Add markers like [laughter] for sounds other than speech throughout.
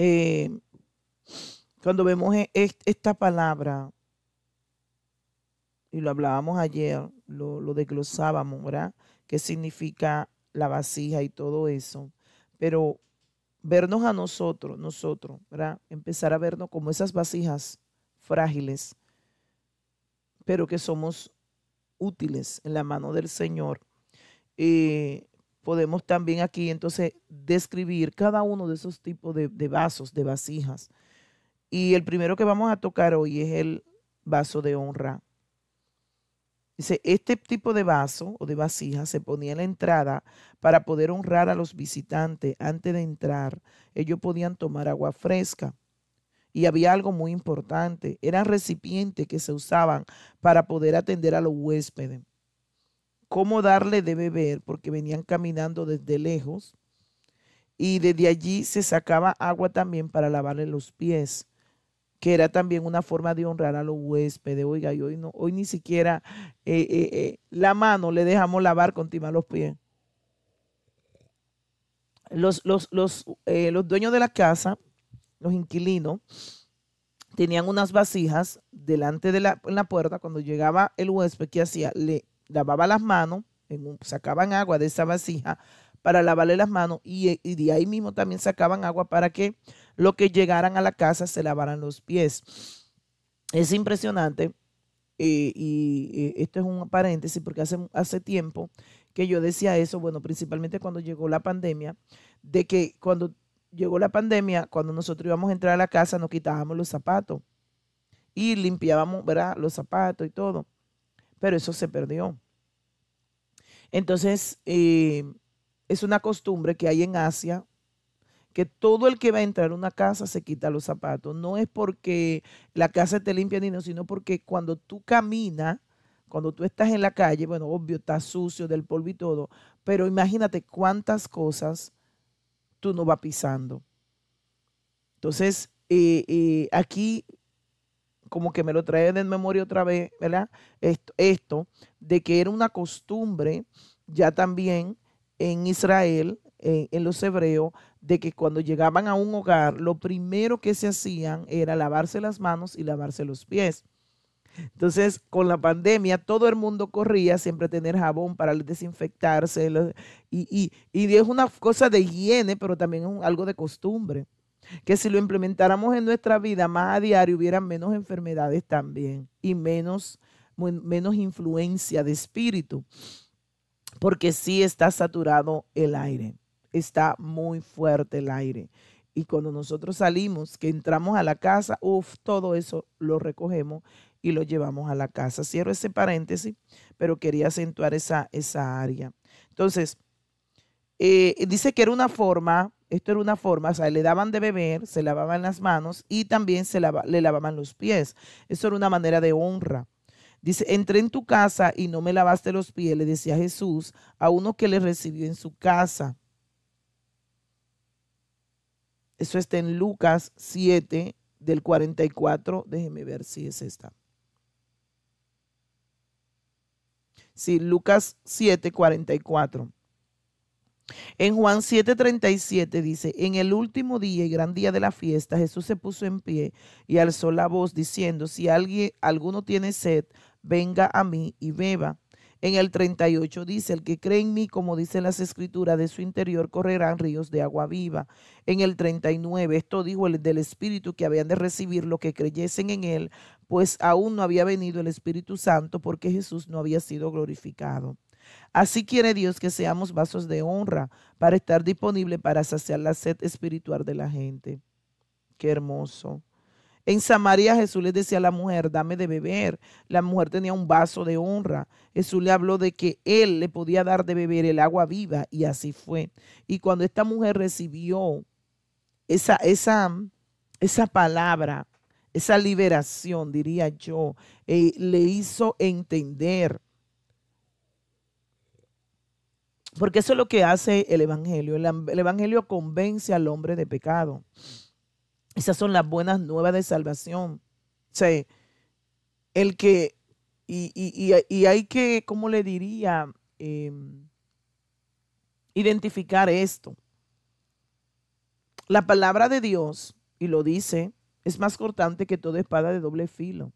Eh, cuando vemos e, e, esta palabra, y lo hablábamos ayer, lo, desglosábamos, ¿verdad? ¿Qué significa la vasija y todo eso? Pero vernos a nosotros, nosotros, ¿verdad? Empezar a vernos como esas vasijas frágiles, pero que somos útiles en la mano del Señor. Eh, podemos también aquí entonces describir cada uno de esos tipos de, vasos, de vasijas. Y el primero que vamos a tocar hoy es el vaso de honra. Dice, este tipo de vaso o de vasija se ponía en la entrada para poder honrar a los visitantes. Antes de entrar, ellos podían tomar agua fresca. Y había algo muy importante, eran recipientes que se usaban para poder atender a los huéspedes cómo darle de beber, porque venían caminando desde lejos, y desde allí se sacaba agua también para lavarle los pies, que era también una forma de honrar a los huéspedes. Oiga, hoy, ni siquiera eh, eh, eh, la mano le dejamos lavar con los pies. Los, dueños de la casa, los inquilinos, tenían unas vasijas delante de la, la puerta. Cuando llegaba el huésped, ¿qué hacía? Le lavaba las manos, sacaban agua de esa vasija para lavarle las manos eh, y, de ahí mismo también sacaban agua para que lo que llegaran a la casa se lavaran los pies. Es impresionante eh, y eh, esto es un paréntesis porque hace, hace tiempo que yo decía eso, bueno, principalmente cuando llegó la pandemia, de que cuando llegó la pandemia, cuando nosotros íbamos a entrar a la casa nos quitábamos los zapatos y limpiábamos, ¿verdad? Los zapatos y todo pero eso se perdió. Entonces, eh, es una costumbre que hay en Asia que todo el que va a entrar a una casa se quita los zapatos. No es porque la casa te limpia, ni no, sino porque cuando tú caminas, cuando tú estás en la calle, bueno, obvio, estás sucio del polvo y todo, pero imagínate cuántas cosas tú no vas pisando. Entonces, eh, eh, aquí como que me lo trae de memoria otra vez, ¿verdad? Esto, de que era una costumbre ya también en Israel, en, los hebreos, de que cuando llegaban a un hogar, lo primero que se hacían era lavarse las manos y lavarse los pies. Entonces, con la pandemia, todo el mundo corría siempre a tener jabón para desinfectarse. Y, y es una cosa de higiene, pero también es algo de costumbre que si lo implementáramos en nuestra vida más a diario hubiera menos enfermedades también y menos, menos influencia de espíritu, porque sí está saturado el aire, está muy fuerte el aire. Y cuando nosotros salimos, que entramos a la casa, uff, todo eso lo recogemos y lo llevamos a la casa. Cierro ese paréntesis, pero quería acentuar esa, esa área. Entonces, eh, dice que era una forma esto era una forma, o sea, le daban de beber, se lavaban las manos y también se le lavaban los pies. Eso era una manera de honra. Dice, entré en tu casa y no me lavaste los pies, le decía Jesús a uno que le recibió en su casa. Eso está en Lucas 7 del 44. Déjeme ver si es esta. Sí, Lucas 7, 44. En Juan 7:37 dice, en el último día y gran día de la fiesta, Jesús se puso en pie y alzó la voz diciendo, si alguien, alguno tiene sed, venga a mí y beba. En el 38 dice, el que cree en mí, como dicen las escrituras, de su interior correrán ríos de agua viva. En el 39, esto dijo el del Espíritu que habían de recibir los que creyesen en él, pues aún no había venido el Espíritu Santo porque Jesús no había sido glorificado. Así quiere Dios que seamos vasos de honra para estar disponible para saciar la sed espiritual de la gente. Qué hermoso. En Samaria Jesús le decía a la mujer, dame de beber. La mujer tenía un vaso de honra. Jesús le habló de que él le podía dar de beber el agua viva y así fue. Y cuando esta mujer recibió esa, esa, esa palabra, esa liberación, diría yo, eh, le hizo entender Porque eso es lo que hace el Evangelio. El, Evangelio convence al hombre de pecado. Esas son las buenas nuevas de salvación. O el que, y, hay que, ¿cómo le diría? Em, identificar esto. La palabra de Dios, y lo dice, es más cortante que toda espada de doble filo.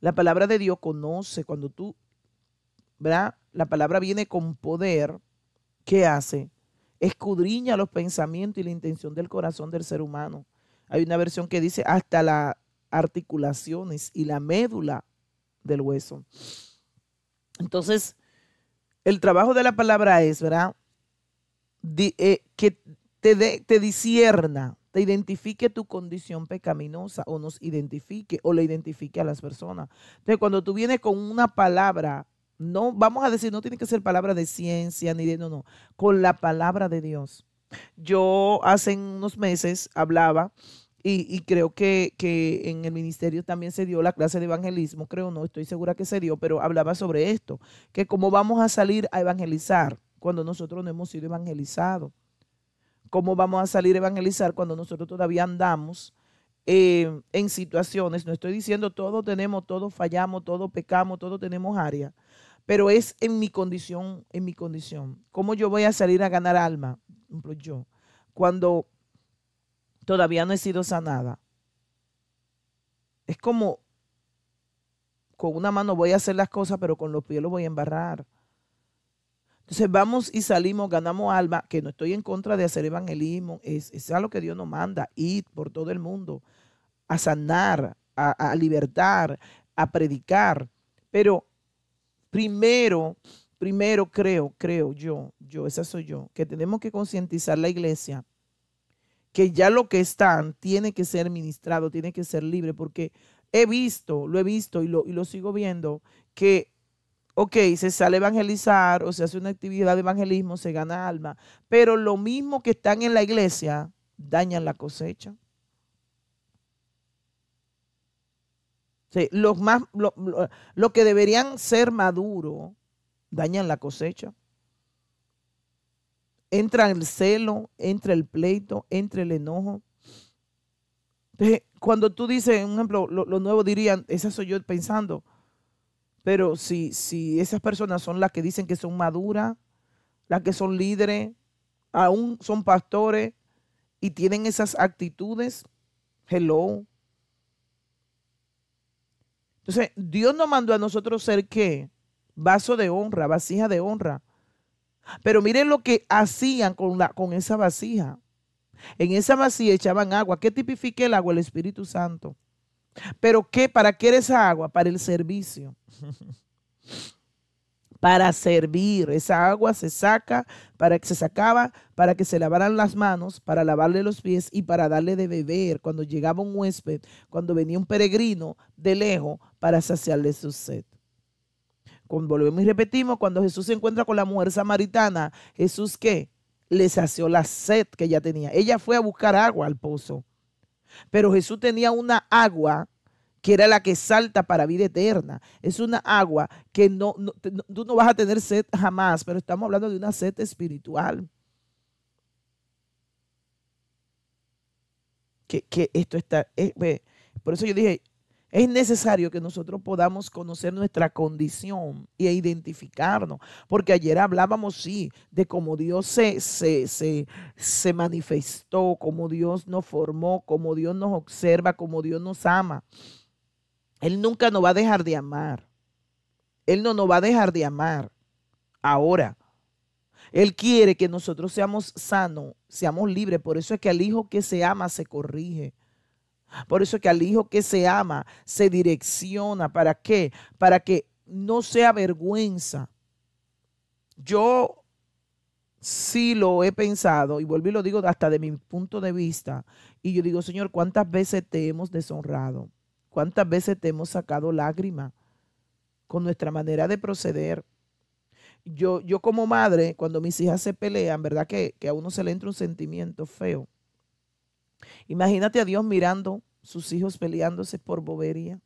La palabra de Dios conoce cuando tú ¿verdad? La palabra viene con poder. ¿Qué hace? Escudriña los pensamientos y la intención del corazón del ser humano. Hay una versión que dice hasta las articulaciones y la médula del hueso. Entonces, el trabajo de la palabra es, ¿verdad? Eh, que te, te disierna, te identifique tu condición pecaminosa o nos identifique o le identifique a las personas. Entonces, cuando tú vienes con una palabra no vamos a decir, no tiene que ser palabra de ciencia ni de no, no, con la palabra de Dios. Yo hace unos meses hablaba y, creo que, en el ministerio también se dio la clase de evangelismo, creo no, estoy segura que se dio, pero hablaba sobre esto, que cómo vamos a salir a evangelizar cuando nosotros no hemos sido evangelizados, cómo vamos a salir a evangelizar cuando nosotros todavía andamos eh, en situaciones, no estoy diciendo todo tenemos, todos fallamos, todo pecamos, todo tenemos área, pero es en mi condición, en mi condición. ¿Cómo yo voy a salir a ganar alma? yo, cuando todavía no he sido sanada. Es como con una mano voy a hacer las cosas, pero con los pies lo voy a embarrar. Entonces vamos y salimos, ganamos alma, que no estoy en contra de hacer evangelismo, es, es algo que Dios nos manda, ir por todo el mundo, a sanar, a, a libertar, a predicar, pero Primero, primero creo, creo yo, yo, esa soy yo, que tenemos que concientizar la iglesia que ya lo que están tiene que ser ministrado, tiene que ser libre, porque he visto, lo he visto y lo, y lo sigo viendo, que ok, se sale a evangelizar o se hace una actividad de evangelismo, se gana alma, pero lo mismo que están en la iglesia dañan la cosecha. los más, lo, que deberían ser maduros dañan la cosecha. Entra el celo, entra el pleito, entra el enojo. Entonces, cuando tú dices, por ejemplo, los lo nuevo dirían, esa soy yo pensando, pero si, si esas personas son las que dicen que son maduras, las que son líderes, aún son pastores y tienen esas actitudes, hello, Dios nos mandó a nosotros ser qué? Vaso de honra, vasija de honra. Pero miren lo que hacían con, la, con esa vasija. En esa vasija echaban agua. ¿Qué tipifica el agua? El Espíritu Santo. ¿Pero qué? ¿Para qué era esa agua? Para el servicio. [laughs] para servir. Esa agua se saca, para que se sacaba, para que se lavaran las manos, para lavarle los pies y para darle de beber. Cuando llegaba un huésped, cuando venía un peregrino de lejos, para saciarle su sed. Cuando volvemos y repetimos, cuando Jesús se encuentra con la mujer samaritana, Jesús qué? Le sació la sed que ella tenía. Ella fue a buscar agua al pozo. Pero Jesús tenía una agua que era la que salta para vida eterna. Es una agua que no, tú no vas a tener sed jamás, pero estamos hablando de una sed espiritual. Que, esto está, eh, por eso yo dije, es necesario que nosotros podamos conocer nuestra condición e identificarnos, porque ayer hablábamos, sí, de cómo Dios se, manifestó, cómo Dios nos formó, cómo Dios nos observa, cómo Dios nos ama. Él nunca nos va a dejar de amar. Él no nos va a dejar de amar ahora. Él quiere que nosotros seamos sanos, seamos libres. Por eso es que al hijo que se ama se corrige. Por eso que al hijo que se ama se direcciona. ¿Para qué? Para que no sea vergüenza. Yo sí lo he pensado y vuelvo y lo digo hasta de mi punto de vista. Y yo digo, Señor, ¿cuántas veces te hemos deshonrado? ¿Cuántas veces te hemos sacado lágrimas con nuestra manera de proceder? Yo, yo como madre, cuando mis hijas se pelean, ¿verdad? Que, que a uno se le entra un sentimiento feo Imagínate a Dios mirando sus hijos peleándose por bobería.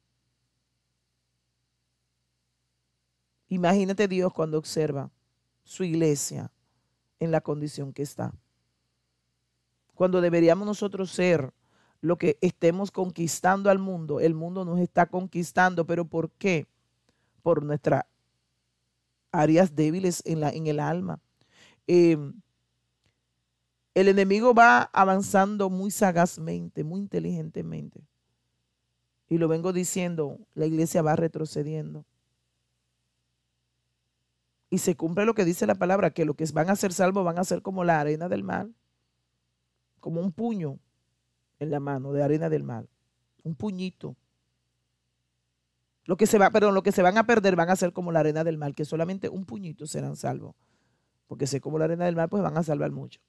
Imagínate Dios cuando observa su iglesia en la condición que está. Cuando deberíamos nosotros ser lo que estemos conquistando al mundo, el mundo nos está conquistando, pero ¿por qué? Por nuestras áreas débiles en, la, en el alma. Eh, el enemigo va avanzando muy sagazmente, muy inteligentemente. Y lo vengo diciendo, la iglesia va retrocediendo. Y se cumple lo que dice la palabra, que los que van a ser salvos van a ser como la arena del mal. como un puño en la mano de arena del mal. un puñito. Lo que se va, lo que se van a perder van a ser como la arena del mal, que solamente un puñito serán salvos, porque sé como la arena del mal, pues van a salvar mucho.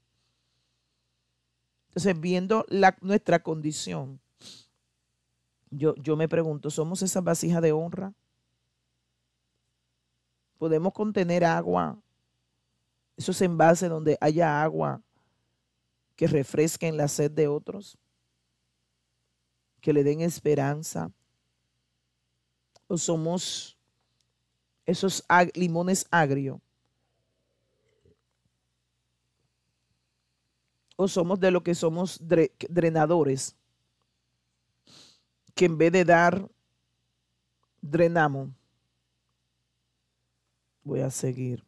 Entonces, viendo nuestra condición, yo, yo me pregunto, ¿somos esas vasijas de honra? ¿Podemos contener agua? Esos envases donde haya agua que refresquen la sed de otros, que le den esperanza. O somos esos limones agrios o somos de lo que somos drenadores, que en vez de dar, drenamos. Voy a seguir.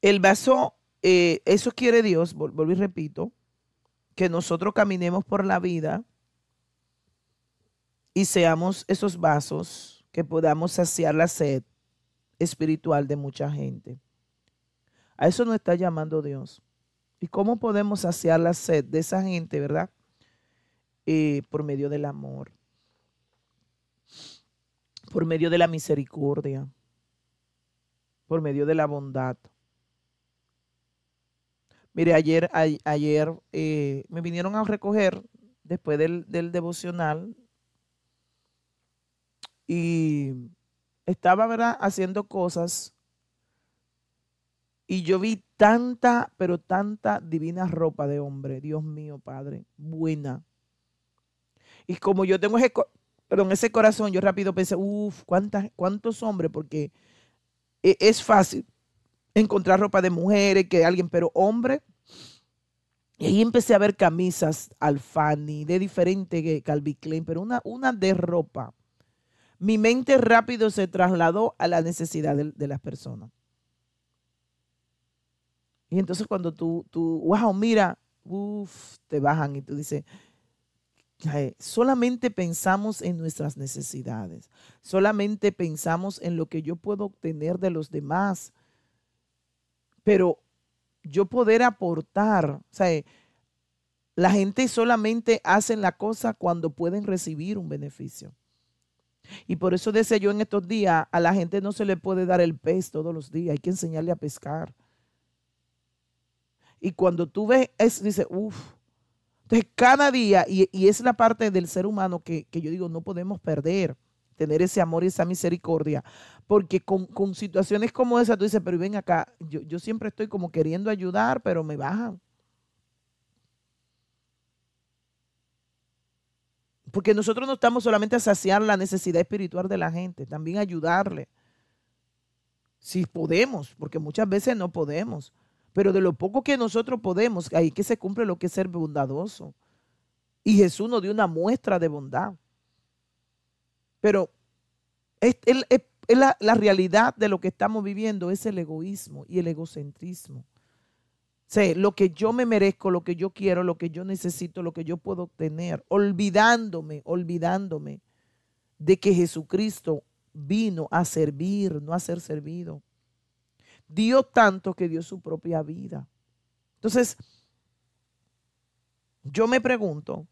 El vaso, eh, eso quiere Dios, vuelvo y repito, que nosotros caminemos por la vida y seamos esos vasos que podamos saciar la sed espiritual de mucha gente. A eso nos está llamando Dios. ¿Y cómo podemos saciar la sed de esa gente, verdad? Eh, por medio del amor, por medio de la misericordia, por medio de la bondad. Mire, ayer, ayer eh, me vinieron a recoger después del devocional y estaba ¿verdad? haciendo cosas y yo vi tanta, pero tanta divina ropa de hombre, Dios mío, Padre, buena. Y como yo tengo ese, ese corazón, yo rápido pensé, uff, ¿cuántos hombres? Porque e, es fácil encontrar ropa de mujeres, que alguien, pero hombre. Y ahí empecé a ver camisas Alfani, de diferente Calvin Klein, pero una, una de ropa mi mente rápido se trasladó a la necesidad de, las personas. Y entonces cuando tú, tú wow, mira, uff, te bajan y tú dices, eh, solamente pensamos en nuestras necesidades, solamente pensamos en lo que yo puedo obtener de los demás, pero yo poder aportar, o sea, eh, la gente solamente hace la cosa cuando pueden recibir un beneficio. Y por eso dice yo en estos días, a la gente no se le puede dar el pez todos los días, hay que enseñarle a pescar. Y cuando tú ves eso, dice, uff. Entonces, cada día, y, es la parte del ser humano que, yo digo, no podemos perder, tener ese amor y esa misericordia, porque con, situaciones como esa, tú dices, pero ven acá, yo, yo siempre estoy como queriendo ayudar, pero me bajan. Porque nosotros no estamos solamente a saciar la necesidad espiritual de la gente, también ayudarle. Si podemos, porque muchas veces no podemos. Pero de lo poco que nosotros podemos, ahí que se cumple lo que es ser bondadoso. Y Jesús nos dio una muestra de bondad. Pero la realidad de lo que estamos viviendo es el egoísmo y el egocentrismo lo que yo me merezco, lo que yo quiero, lo que yo necesito, lo que yo puedo obtener, olvidándome, olvidándome de que Jesucristo vino a servir, no a ser servido. Dio tanto que dio su propia vida. Entonces, yo me pregunto,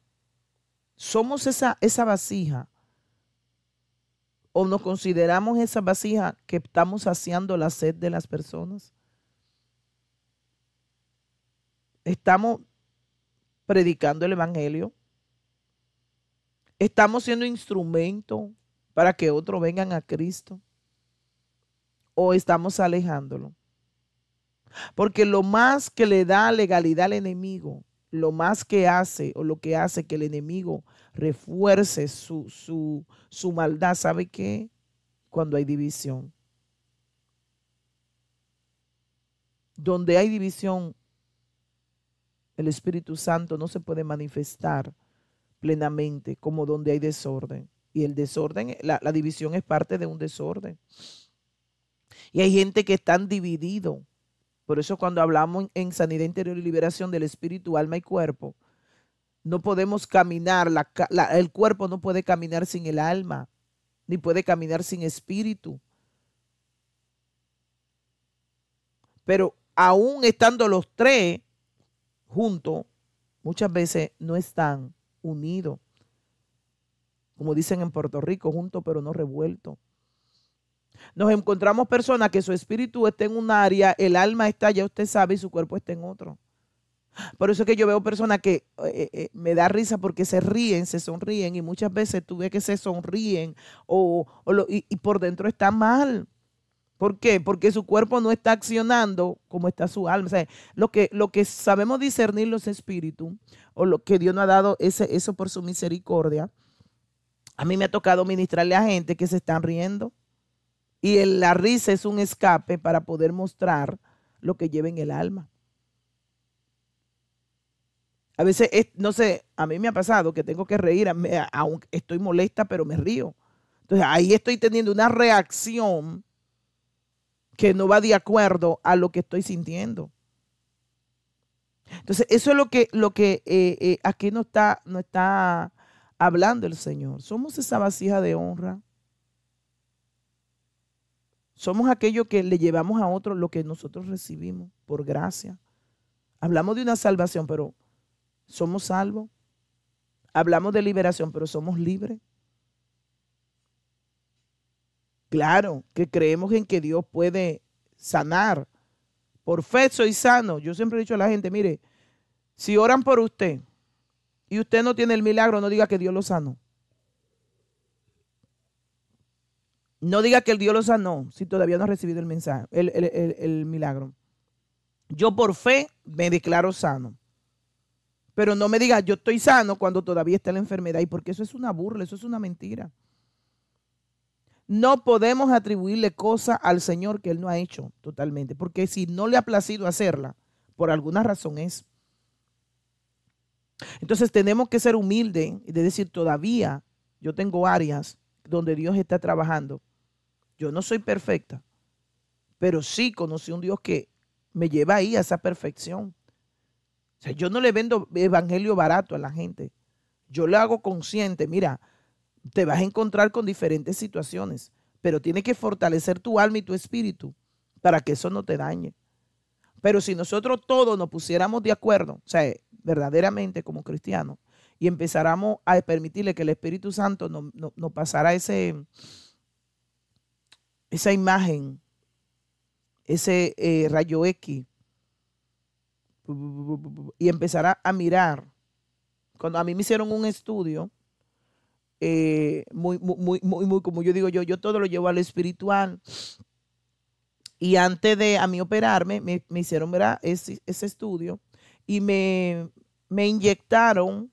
¿somos esa, esa vasija o nos consideramos esa vasija que estamos saciando la sed de las personas? Estamos predicando el Evangelio. Estamos siendo instrumento para que otros vengan a Cristo. O estamos alejándolo. Porque lo más que le da legalidad al enemigo, lo más que hace o lo que hace que el enemigo refuerce su, maldad, ¿sabe qué? Cuando hay división. Donde hay división, el Espíritu Santo no se puede manifestar plenamente como donde hay desorden. Y el desorden, la, división es parte de un desorden. Y hay gente que está dividido. Por eso cuando hablamos en sanidad interior y liberación del espíritu, alma y cuerpo, no podemos caminar, el cuerpo no puede caminar sin el alma, ni puede caminar sin espíritu. Pero aún estando los tres, juntos muchas veces no están unidos. Como dicen en Puerto Rico, junto pero no revuelto Nos encontramos personas que su espíritu está en un área, el alma está, ya usted sabe, y su cuerpo está en otro. Por eso es que yo veo personas que eh, eh, eh, me da risa porque se ríen, se sonríen, y muchas veces tú ves que se sonríen o, y por dentro está mal. ¿Por qué? Porque su cuerpo no está accionando como está su alma. O sea, lo que, lo que sabemos discernir los espíritus, o lo que Dios nos ha dado, ese, eso por su misericordia. A mí me ha tocado ministrarle a gente que se están riendo. Y la risa es un escape para poder mostrar lo que lleva en el alma. A veces, no sé, a mí me ha pasado que tengo que reír, aunque estoy molesta, pero me río. Entonces ahí estoy teniendo una reacción que no va de acuerdo a lo que estoy sintiendo. Entonces, eso es lo que, lo que eh, eh, aquí no está, no está hablando el Señor. Somos esa vasija de honra. Somos aquello que le llevamos a otros lo que nosotros recibimos por gracia. Hablamos de una salvación, pero somos salvos. Hablamos de liberación, pero somos libres. Claro, que creemos en que Dios puede sanar. Por fe soy sano. Yo siempre he dicho a la gente, mire, si oran por usted y usted no tiene el milagro, no diga que Dios lo sanó. No diga que el Dios lo sanó si todavía no ha recibido el mensaje, el milagro. Yo por fe me declaro sano. Pero no me diga yo estoy sano cuando todavía está la enfermedad. Y porque eso es una burla, eso es una mentira. No podemos atribuirle cosas al Señor que Él no ha hecho totalmente, porque si no le ha placido hacerla, por alguna razón es. Entonces tenemos que ser humildes y decir, todavía yo tengo áreas donde Dios está trabajando. Yo no soy perfecta, pero sí conocí un Dios que me lleva ahí a esa perfección. O sea, yo no le vendo evangelio barato a la gente. Yo lo hago consciente. Mira, te vas a encontrar con diferentes situaciones, pero tienes que fortalecer tu alma y tu espíritu para que eso no te dañe. Pero si nosotros todos nos pusiéramos de acuerdo, o sea, verdaderamente como cristianos, y empezáramos a permitirle que el Espíritu Santo nos no, pasara ese, esa imagen, ese eh, rayo X, y empezara a mirar. Cuando a mí me hicieron un estudio, eh, muy, muy, muy, muy, como yo digo yo, yo todo lo llevo al espiritual. Y antes de a mí operarme, me, hicieron ver Ese, estudio y me, inyectaron,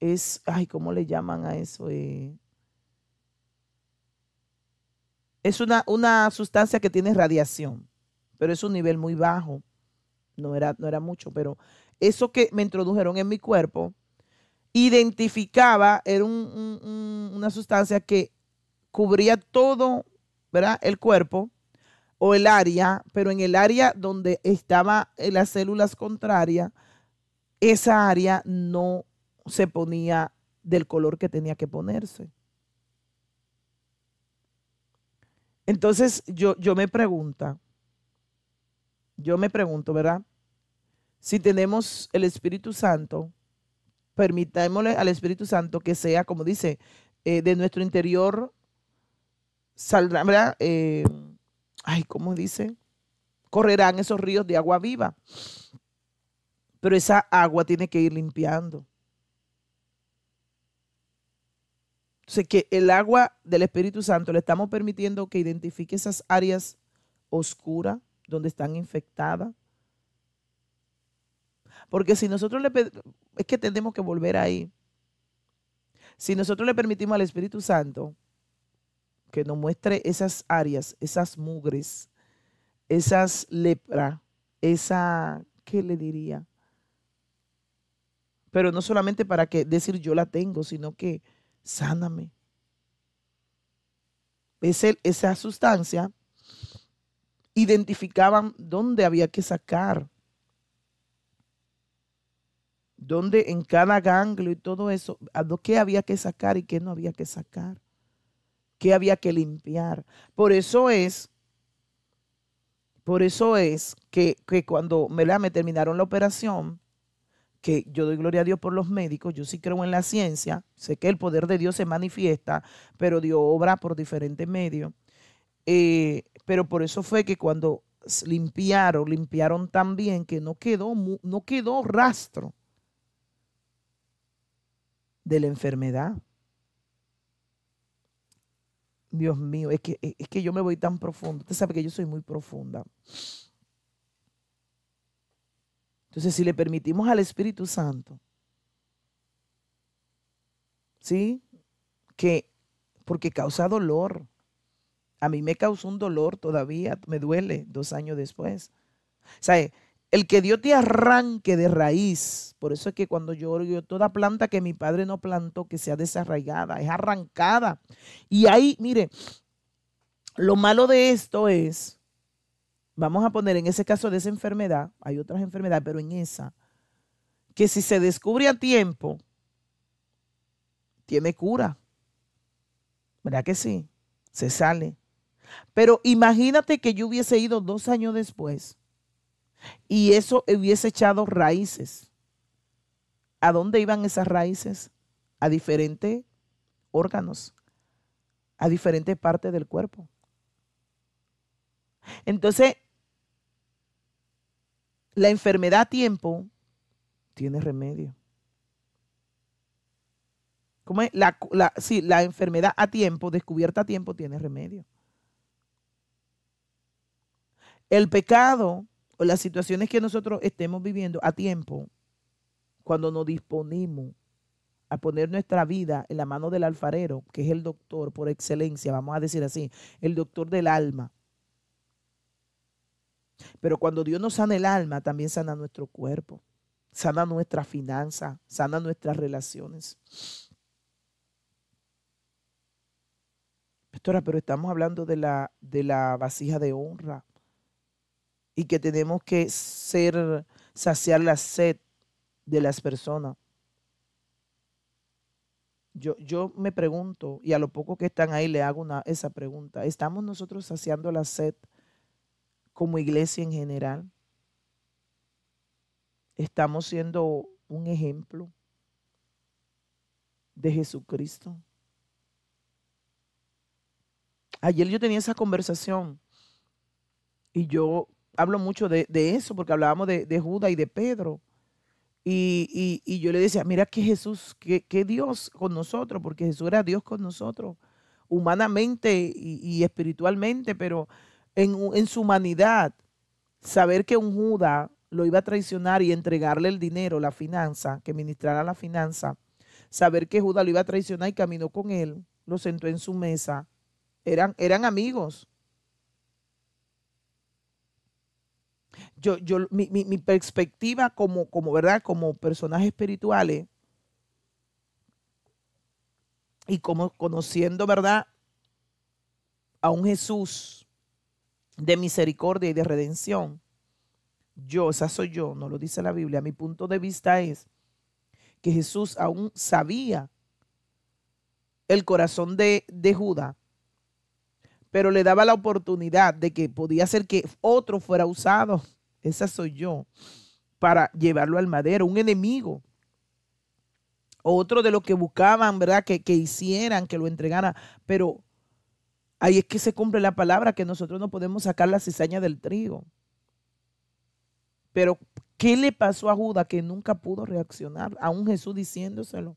es, ay, ¿cómo le llaman a eso? Eh, es una, una sustancia que tiene radiación, pero es un nivel muy bajo. No era, no era mucho, pero eso que me introdujeron en mi cuerpo identificaba, era una sustancia que cubría todo, ¿verdad? El cuerpo o el área, pero en el área donde estaban eh, las células contrarias, esa área no se ponía del color que tenía que ponerse. Entonces yo, yo me pregunta, yo me pregunto, ¿verdad? Si tenemos el Espíritu Santo, permitámosle al Espíritu Santo que sea, como dice, eh, de nuestro interior saldrá, eh, ay, ¿cómo dice? Correrán esos ríos de agua viva. Pero esa agua tiene que ir limpiando. Entonces, que el agua del Espíritu Santo le estamos permitiendo que identifique esas áreas oscuras donde están infectadas porque si nosotros le es que tenemos que volver ahí. Si nosotros le permitimos al Espíritu Santo que nos muestre esas áreas, esas mugres, esas lepras, esa, ¿qué le diría? Pero no solamente para que decir yo la tengo, sino que sáname. esa sustancia identificaban dónde había que sacar donde en cada ganglio y todo eso, qué había que sacar y qué no había que sacar, qué había que limpiar. Por eso es, por eso es que, cuando me, terminaron la operación, que yo doy gloria a Dios por los médicos, yo sí creo en la ciencia, sé que el poder de Dios se manifiesta, pero Dios obra por diferentes medios. Eh, pero por eso fue que cuando limpiaron, limpiaron tan bien que no quedó, no quedó rastro de la enfermedad. Dios mío, es que, es que yo me voy tan profundo. Usted sabe que yo soy muy profunda. Entonces, si le permitimos al Espíritu Santo, ¿sí? Que, porque causa dolor. A mí me causó un dolor todavía, me duele dos años después. ¿sabe?, el que Dios te arranque de raíz. Por eso es que cuando yo oro, toda planta que mi padre no plantó, que sea desarraigada, es arrancada. Y ahí, mire, lo malo de esto es, vamos a poner en ese caso de esa enfermedad, hay otras enfermedades, pero en esa, que si se descubre a tiempo, tiene cura. ¿Verdad que sí? Se sale. Pero imagínate que yo hubiese ido dos años después y eso hubiese echado raíces. ¿A dónde iban esas raíces? A diferentes órganos, a diferentes partes del cuerpo. Entonces, la enfermedad a tiempo tiene remedio. ¿Cómo La, sí, la enfermedad a tiempo, descubierta a tiempo, tiene remedio. El pecado pues, las situaciones que nosotros estemos viviendo a tiempo, cuando nos disponemos a poner nuestra vida en la mano del alfarero, que es el doctor por excelencia, vamos a decir así, el doctor del alma. Pero cuando Dios nos sana el alma, también sana nuestro cuerpo, sana nuestra finanza, sana nuestras relaciones. Pastora, pero estamos hablando de la, de la vasija de honra y que tenemos que ser, saciar la sed de las personas. Yo, yo me pregunto, y a lo poco que están ahí le hago una, esa pregunta, ¿estamos nosotros saciando la sed como iglesia en general? ¿Estamos siendo un ejemplo de Jesucristo? Ayer yo tenía esa conversación y yo hablo mucho de, eso, porque hablábamos de, de, y de Pedro. Y, yo le decía, mira que Jesús, que, Dios con nosotros, porque Jesús era Dios con nosotros, humanamente y, espiritualmente, pero en, su humanidad, saber que un Judas lo iba a traicionar y entregarle el dinero, la finanza, que ministrara la finanza, saber que Judas lo iba a traicionar y caminó con él, lo sentó en su mesa, eran, eran amigos, yo, mi, perspectiva como, como, ¿verdad? Como personajes espirituales y como conociendo, ¿verdad? A un Jesús de misericordia y de redención. Yo, esa soy yo, no lo dice la Biblia. Mi punto de vista es que Jesús aún sabía el corazón de, de Judá, pero le daba la oportunidad de que podía ser que otro fuera usado esa soy yo, para llevarlo al madero, un enemigo. Otro de los que buscaban, ¿verdad? Que, hicieran, que lo entregaran. Pero ahí es que se cumple la palabra, que nosotros no podemos sacar la cizaña del trigo. Pero, ¿qué le pasó a Judas que nunca pudo reaccionar? A un Jesús diciéndoselo.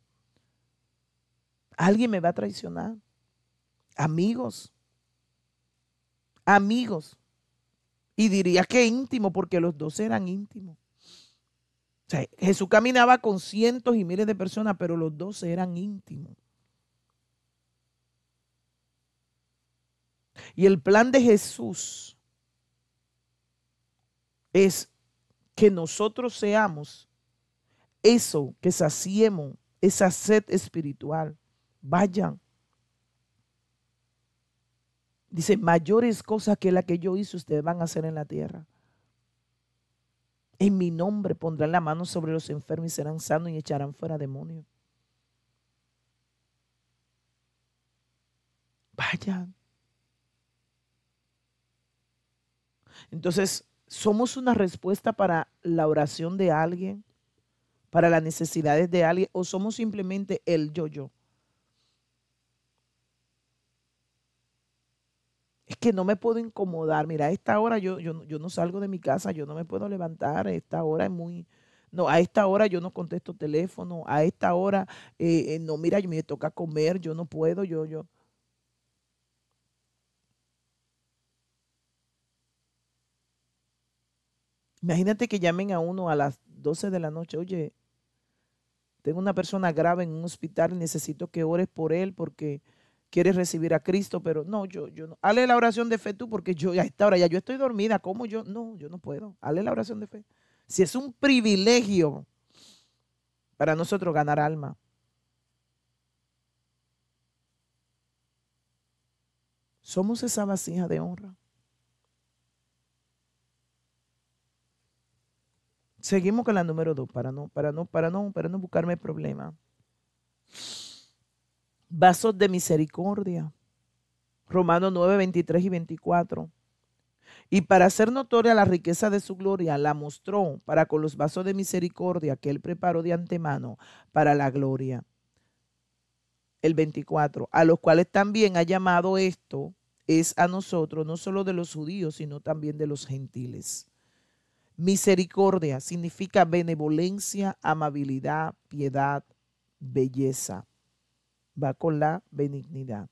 Alguien me va a traicionar. Amigos. Amigos. Y diría que íntimo, porque los dos eran íntimos. O sea, Jesús caminaba con cientos y miles de personas, pero los dos eran íntimos. Y el plan de Jesús es que nosotros seamos eso, que saciemos esa sed espiritual. Vayan Dice, mayores cosas que la que yo hice ustedes van a hacer en la tierra. En mi nombre pondrán la mano sobre los enfermos y serán sanos y echarán fuera demonios. Vayan. Entonces, somos una respuesta para la oración de alguien, para las necesidades de alguien, o somos simplemente el yo-yo. es que no me puedo incomodar. Mira, a esta hora yo, yo, yo no salgo de mi casa, yo no me puedo levantar, a esta hora es muy... No, a esta hora yo no contesto teléfono, a esta hora eh, eh, no, mira, me toca comer, yo no puedo, yo, yo. Imagínate que llamen a uno a las 12 de la noche, oye, tengo una persona grave en un hospital, y necesito que ores por él porque quieres recibir a Cristo, pero no, yo, yo no. Hale la oración de fe tú, porque yo a esta hora ya yo estoy dormida, ¿cómo yo? No, yo no puedo. Hale la oración de fe. Si es un privilegio para nosotros ganar alma. Somos esa vasija de honra. Seguimos con la número dos para no, para no, para no, para no buscarme problemas vasos de misericordia. Romanos 9, 23 y 24. Y para hacer notoria la riqueza de su gloria, la mostró para con los vasos de misericordia que él preparó de antemano para la gloria. El 24. A los cuales también ha llamado esto, es a nosotros, no solo de los judíos, sino también de los gentiles. Misericordia significa benevolencia, amabilidad, piedad, belleza va con la benignidad.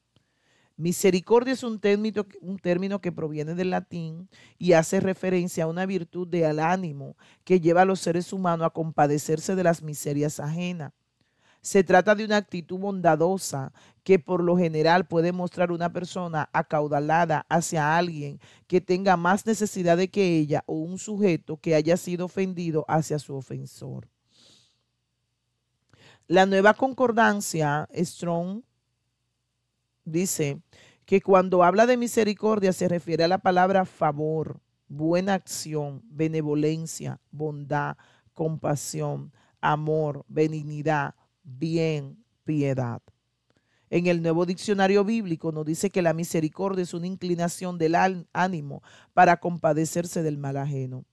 Misericordia es un término, un término, que proviene del latín y hace referencia a una virtud de ánimo que lleva a los seres humanos a compadecerse de las miserias ajenas. Se trata de una actitud bondadosa que por lo general puede mostrar una persona acaudalada hacia alguien que tenga más necesidad de que ella o un sujeto que haya sido ofendido hacia su ofensor. La nueva concordancia, Strong, dice que cuando habla de misericordia se refiere a la palabra favor, buena acción, benevolencia, bondad, compasión, amor, benignidad, bien, piedad. En el nuevo diccionario bíblico nos dice que la misericordia es una inclinación del ánimo para compadecerse del mal ajeno.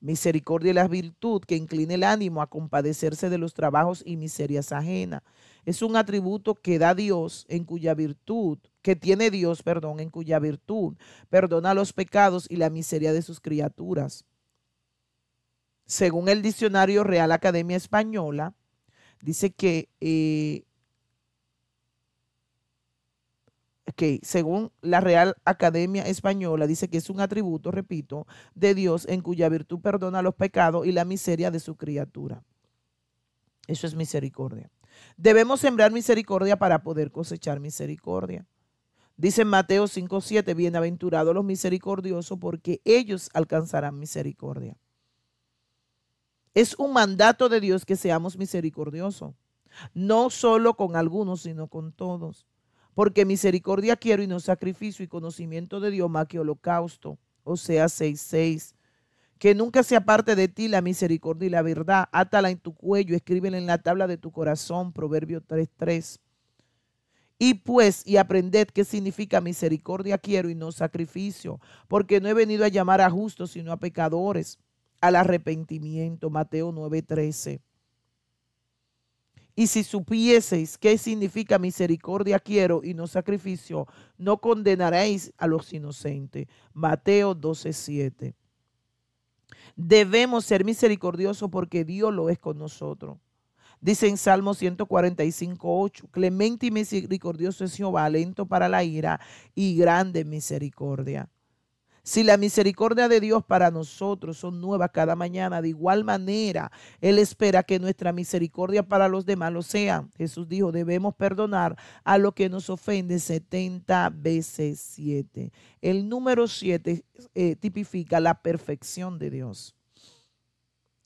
Misericordia y la virtud que inclina el ánimo a compadecerse de los trabajos y miserias ajenas. Es un atributo que da Dios en cuya virtud, que tiene Dios, perdón, en cuya virtud perdona los pecados y la miseria de sus criaturas. Según el diccionario Real Academia Española, dice que eh, que según la Real Academia Española, dice que es un atributo, repito, de Dios en cuya virtud perdona los pecados y la miseria de su criatura. Eso es misericordia. Debemos sembrar misericordia para poder cosechar misericordia. Dice Mateo 5:7, bienaventurados los misericordiosos porque ellos alcanzarán misericordia. Es un mandato de Dios que seamos misericordiosos, no solo con algunos, sino con todos porque misericordia quiero y no sacrificio y conocimiento de Dios más que holocausto. O sea, 6.6. Que nunca se aparte de ti la misericordia y la verdad. Átala en tu cuello, escríbela en la tabla de tu corazón. Proverbio 3.3. Y pues, y aprended qué significa misericordia quiero y no sacrificio, porque no he venido a llamar a justos, sino a pecadores, al arrepentimiento. Mateo 9.13. Y si supieseis qué significa misericordia quiero y no sacrificio, no condenaréis a los inocentes. Mateo 12:7. Debemos ser misericordiosos porque Dios lo es con nosotros. Dice en Salmo 145:8, clemente y misericordioso es Jehová, lento para la ira y grande misericordia. Si la misericordia de Dios para nosotros son nuevas cada mañana, de igual manera, Él espera que nuestra misericordia para los demás lo sea. Jesús dijo, debemos perdonar a lo que nos ofende 70 veces 7. El número 7 eh, tipifica la perfección de Dios.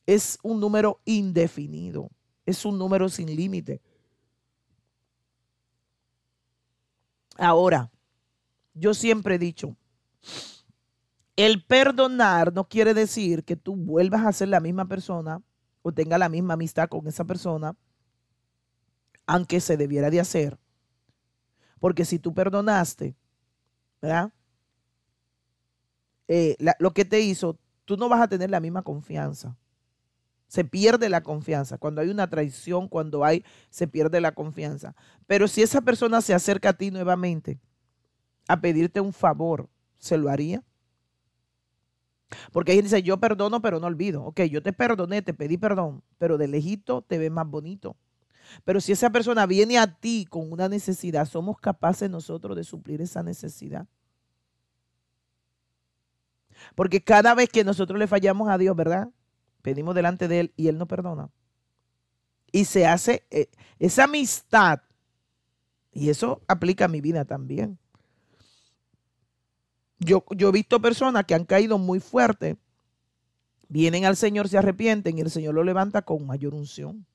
Es un número indefinido, es un número sin límite. Ahora, yo siempre he dicho, el perdonar no quiere decir que tú vuelvas a ser la misma persona o tenga la misma amistad con esa persona, aunque se debiera de hacer. Porque si tú perdonaste, ¿verdad? Eh, lo que te hizo, tú no vas a tener la misma confianza. Se pierde la confianza. Cuando hay una traición, cuando hay, se pierde la confianza. Pero si esa persona se acerca a ti nuevamente a pedirte un favor, ¿se lo haría? Porque hay gente dice, yo perdono, pero no olvido. Ok, yo te perdoné, te pedí perdón, pero de lejito te ves más bonito. Pero si esa persona viene a ti con una necesidad, somos capaces nosotros de suplir esa necesidad. Porque cada vez que nosotros le fallamos a Dios, ¿verdad? Pedimos delante de Él y Él no perdona. Y se hace eh, esa amistad. Y eso aplica a mi vida también. Yo, he visto personas que han caído muy fuerte, vienen al Señor, se arrepienten y el Señor lo levanta con mayor unción,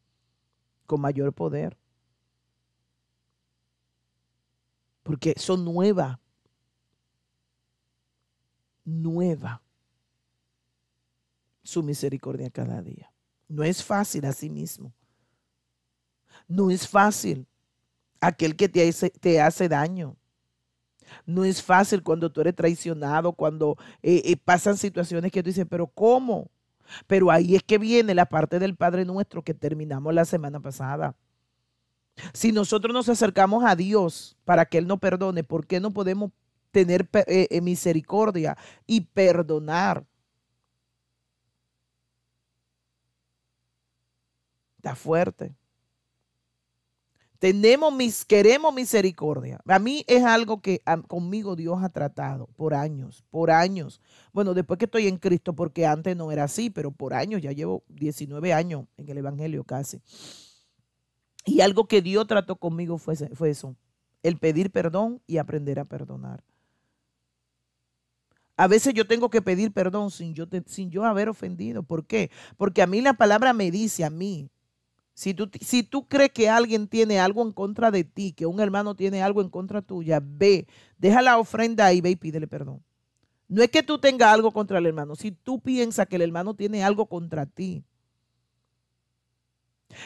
con mayor poder. Porque son nueva. Nueva su misericordia cada día. No es fácil a sí mismo. No es fácil aquel que te hace daño. No es fácil cuando tú eres traicionado, cuando eh, eh, pasan situaciones que tú dices, pero ¿cómo? Pero ahí es que viene la parte del Padre Nuestro que terminamos la semana pasada. Si nosotros nos acercamos a Dios para que Él nos perdone, ¿por qué no podemos tener eh, misericordia y perdonar? Está fuerte. Tenemos mis, queremos misericordia. A mí es algo que conmigo Dios ha tratado por años, por años. Bueno, después que estoy en Cristo, porque antes no era así, pero por años, ya llevo 19 años en el Evangelio casi. Y algo que Dios trató conmigo fue, fue eso, el pedir perdón y aprender a perdonar. A veces yo tengo que pedir perdón sin yo, sin yo haber ofendido. ¿Por qué? Porque a mí la palabra me dice, a mí, si tú, si tú, crees que alguien tiene algo en contra de ti, que un hermano tiene algo en contra tuya, ve, deja la ofrenda ahí, ve y pídele perdón. No es que tú tengas algo contra el hermano, si tú piensas que el hermano tiene algo contra ti.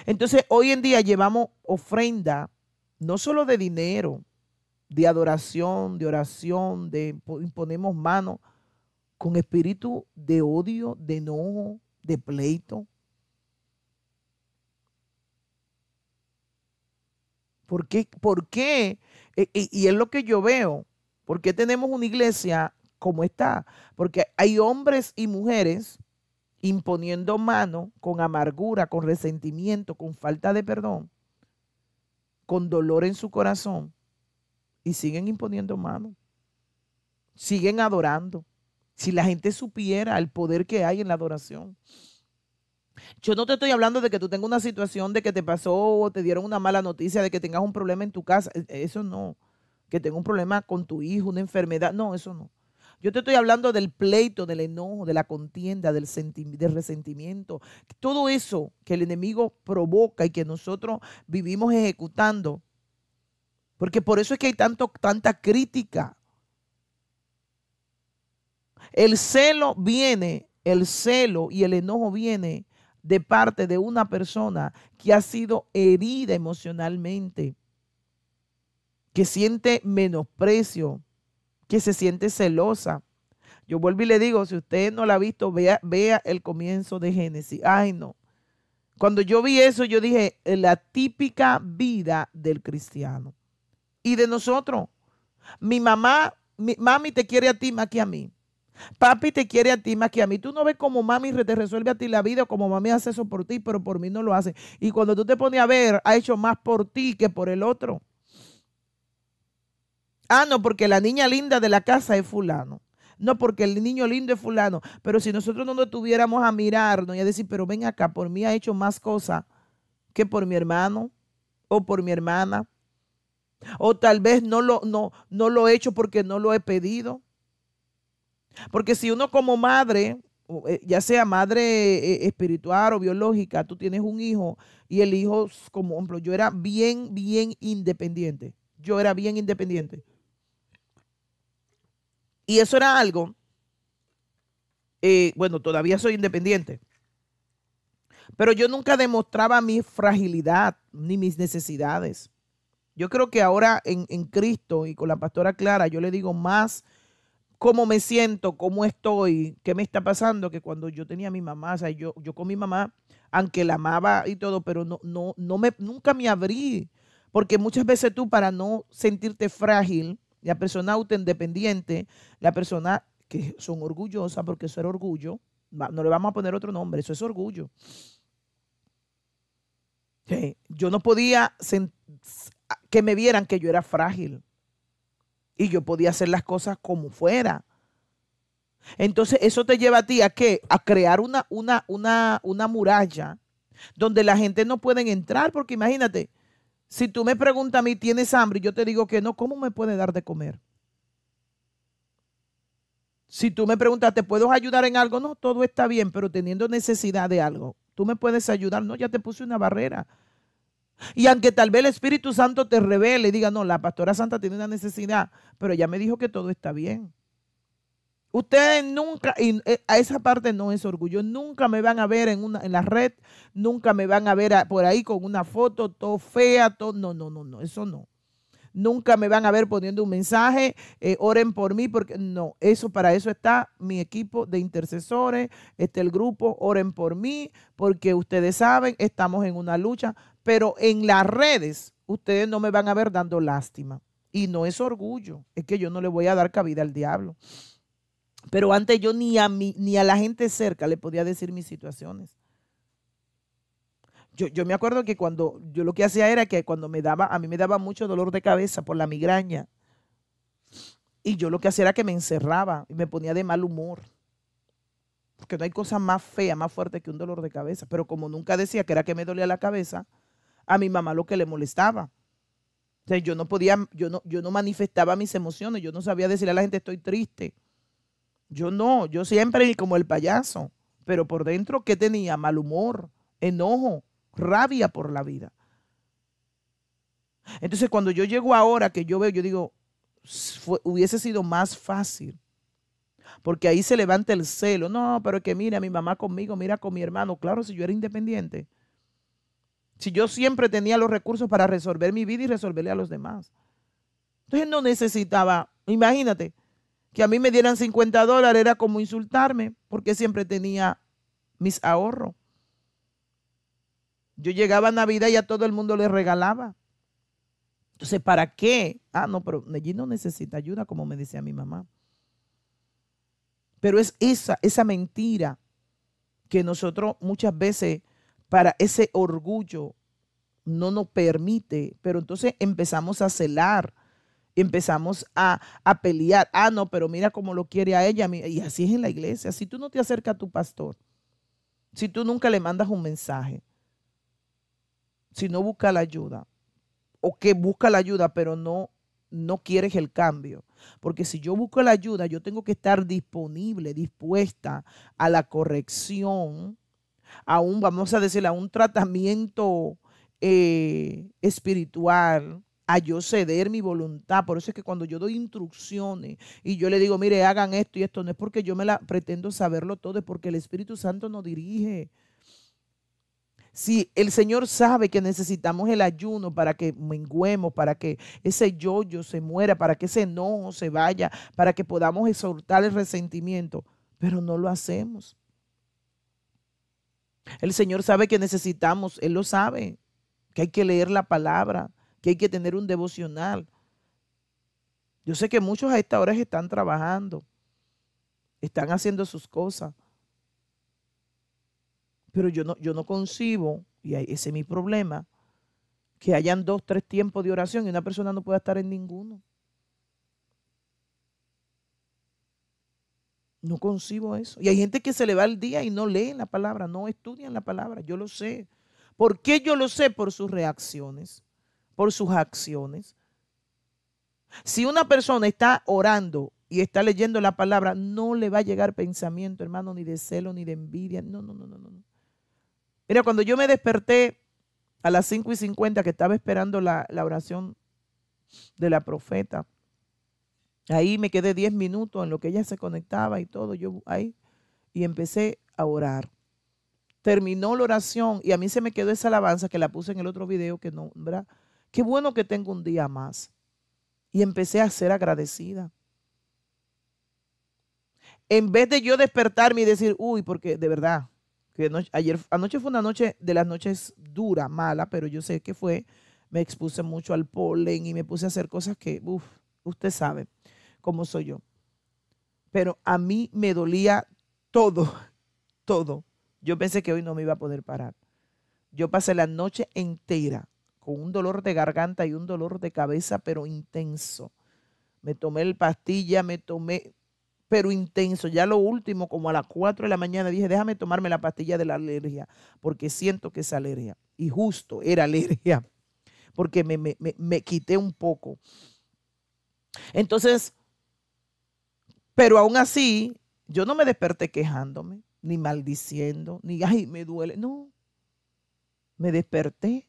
Entonces, hoy en día llevamos ofrenda, no solo de dinero, de adoración, de oración, de imponemos manos, con espíritu de odio, de enojo, de pleito. ¿Por qué? E, y, y es lo que yo veo. ¿Por qué tenemos una iglesia como está? Porque hay hombres y mujeres imponiendo mano con amargura, con resentimiento, con falta de perdón, con dolor en su corazón, y siguen imponiendo mano, siguen adorando. Si la gente supiera el poder que hay en la adoración. Yo no te estoy hablando de que tú tengas una situación de que te pasó o te dieron una mala noticia, de que tengas un problema en tu casa. E, eso no. Que tengas un problema con tu hijo, una enfermedad. No, eso no. Yo te estoy hablando del pleito, del enojo, de la contienda, del, resentimiento. Todo eso que el enemigo provoca y que nosotros vivimos ejecutando. Porque por eso es que hay tanta crítica. El celo viene, el celo y el enojo viene de parte de una persona que ha sido herida emocionalmente, que siente menosprecio, que se siente celosa. Yo vuelvo y le digo, si usted no la ha visto, vea, vea el comienzo de Génesis. Ay, no. Cuando yo vi eso, yo dije, la típica vida del cristiano. Y de nosotros. Mi mamá, mi, mami te quiere a ti más que a mí. Papi te quiere a ti más que a mí. Tú no ves como mami te resuelve a ti la vida como mami hace eso por ti, pero por mí no lo hace. Y cuando tú te pones a ver, ha hecho más por ti que por el otro. Ah, no, porque la niña linda de la casa es fulano. No, porque el niño lindo es fulano. Pero si nosotros no nos tuviéramos a mirarnos y a decir, pero ven acá, por mí ha hecho más cosas que por mi hermano o por mi hermana. O tal vez no lo, no, no lo he hecho porque no lo he pedido. Porque si uno como madre, eh, ya sea madre eh, espiritual o biológica, tú tienes un hijo y el hijo, como ejemplo, yo era bien, bien independiente. Yo era bien independiente. Y eso era algo, eh, bueno, todavía soy independiente, pero yo nunca demostraba mi fragilidad ni mis necesidades. Yo creo que ahora en, en Cristo y con la pastora Clara, yo le digo más cómo me siento, cómo estoy, qué me está pasando, que cuando yo tenía a mi mamá, o sea, yo, con mi mamá, aunque la amaba y todo, pero no, no, no me, nunca me abrí, porque muchas veces tú para no sentirte frágil, la persona autoindependiente, la persona que son orgullosas, porque eso era orgullo, no le vamos a poner otro nombre, eso es orgullo. Yo no podía que me vieran que yo era frágil y yo podía hacer las cosas como fuera. Entonces, eso te lleva a ti a qué? A crear una, una, una, una muralla donde la gente no puede entrar, porque imagínate, si tú me preguntas a mí, ¿tienes hambre? y Yo te digo que no, ¿cómo me puede dar de comer? Si tú me preguntas, ¿te puedo ayudar en algo? No, todo está bien, pero teniendo necesidad de algo. ¿Tú me puedes ayudar? No, ya te puse una barrera. Y aunque tal vez el Espíritu Santo te revele y diga, no, la pastora santa tiene una necesidad, pero ya me dijo que todo está bien. Ustedes nunca, y eh, a esa parte no es orgullo, nunca me van a ver en, una, la red, nunca me van a ver por ahí con una foto todo fea, todo, no, no, no, no, eso no. Nunca me van a ver poniendo un mensaje, eh, oren por mí, porque no, eso para eso está mi equipo de intercesores, está el grupo, oren por mí, porque ustedes saben, estamos en una lucha, pero en las redes ustedes no me van a ver dando lástima. Y no es orgullo, es que yo no le voy a dar cabida al diablo. Pero antes yo ni a mí, ni a la gente cerca le podía decir mis situaciones. Yo, yo, me acuerdo que cuando yo lo que hacía era que cuando me daba, a mí me daba mucho dolor de cabeza por la migraña. Y yo lo que hacía era que me encerraba y me ponía de mal humor. Porque no hay cosa más fea, más fuerte que un dolor de cabeza. Pero como nunca decía que era que me dolía la cabeza, a mi mamá lo que le molestaba. O sea, yo no podía, yo no, yo no manifestaba mis emociones, yo no sabía decirle a la gente estoy triste. Yo no, yo siempre como el payaso, pero por dentro, ¿qué tenía? Mal humor, enojo, rabia por la vida. Entonces, cuando yo llego ahora que yo veo, yo digo, hubiese sido más fácil. Porque ahí se levanta el celo. No, pero es que mira, mi mamá conmigo, mira con mi hermano. Claro, si yo era independiente. Si yo siempre tenía los recursos para resolver mi vida y resolverle a los demás. Entonces no necesitaba, imagínate, que a mí me dieran 50 dólares era como insultarme porque siempre tenía mis ahorros. Yo llegaba a Navidad y a todo el mundo le regalaba. Entonces, ¿para qué? Ah, no, pero Medellín no necesita ayuda, como me decía mi mamá. Pero es esa, esa mentira que nosotros muchas veces para ese orgullo no nos permite, pero entonces empezamos a celar, empezamos a, a, pelear, ah, no, pero mira cómo lo quiere a ella, y así es en la iglesia, si tú no te acercas a tu pastor, si tú nunca le mandas un mensaje, si no busca la ayuda, o que busca la ayuda, pero no, no quieres el cambio, porque si yo busco la ayuda, yo tengo que estar disponible, dispuesta a la corrección, a un, vamos a decir, a un tratamiento eh, espiritual, a yo ceder mi voluntad. Por eso es que cuando yo doy instrucciones y yo le digo, mire, hagan esto y esto, no es porque yo me la pretendo saberlo todo, es porque el Espíritu Santo nos dirige. Si el Señor sabe que necesitamos el ayuno para que menguemos, para que ese yo-yo se muera, para que ese enojo se vaya, para que podamos exhortar el resentimiento, pero no lo hacemos. El Señor sabe que necesitamos, Él lo sabe, que hay que leer la palabra, que hay que tener un devocional. Yo sé que muchos a esta hora están trabajando, están haciendo sus cosas, pero yo no, yo no concibo, y ese es mi problema, que hayan dos, tres tiempos de oración y una persona no pueda estar en ninguno. No concibo eso. Y hay gente que se le va el día y no lee la palabra, no estudian la palabra, yo lo sé. ¿Por qué yo lo sé? Por sus reacciones, por sus acciones. Si una persona está orando y está leyendo la palabra, no le va a llegar pensamiento, hermano, ni de celo, ni de envidia. No, no, no, no, no. Mira, cuando yo me desperté a las 5 y 50 que estaba esperando la, la oración de la profeta, Ahí me quedé 10 minutos en lo que ella se conectaba y todo, yo ahí, y empecé a orar. Terminó la oración y a mí se me quedó esa alabanza que la puse en el otro video que nombra Qué bueno que tengo un día más. Y empecé a ser agradecida. En vez de yo despertarme y decir, uy, porque de verdad, que anoche fue una noche de las noches dura, mala, pero yo sé que fue, me expuse mucho al polen y me puse a hacer cosas que, uff, usted sabe como soy yo. Pero a mí me dolía todo, [laughs] todo. Yo pensé que hoy no me iba a poder parar. Yo pasé la noche entera con un dolor de garganta y un dolor de cabeza, pero intenso. Me tomé el pastilla, me tomé, pero intenso. Ya lo último, como a las 4 de la mañana, dije, déjame tomarme la pastilla de la alergia, porque siento que es alergia. Y justo era alergia, porque me, me, me quité un poco. Entonces, pero aún así, yo no me desperté quejándome, ni maldiciendo, ni, ay, me duele. No, me desperté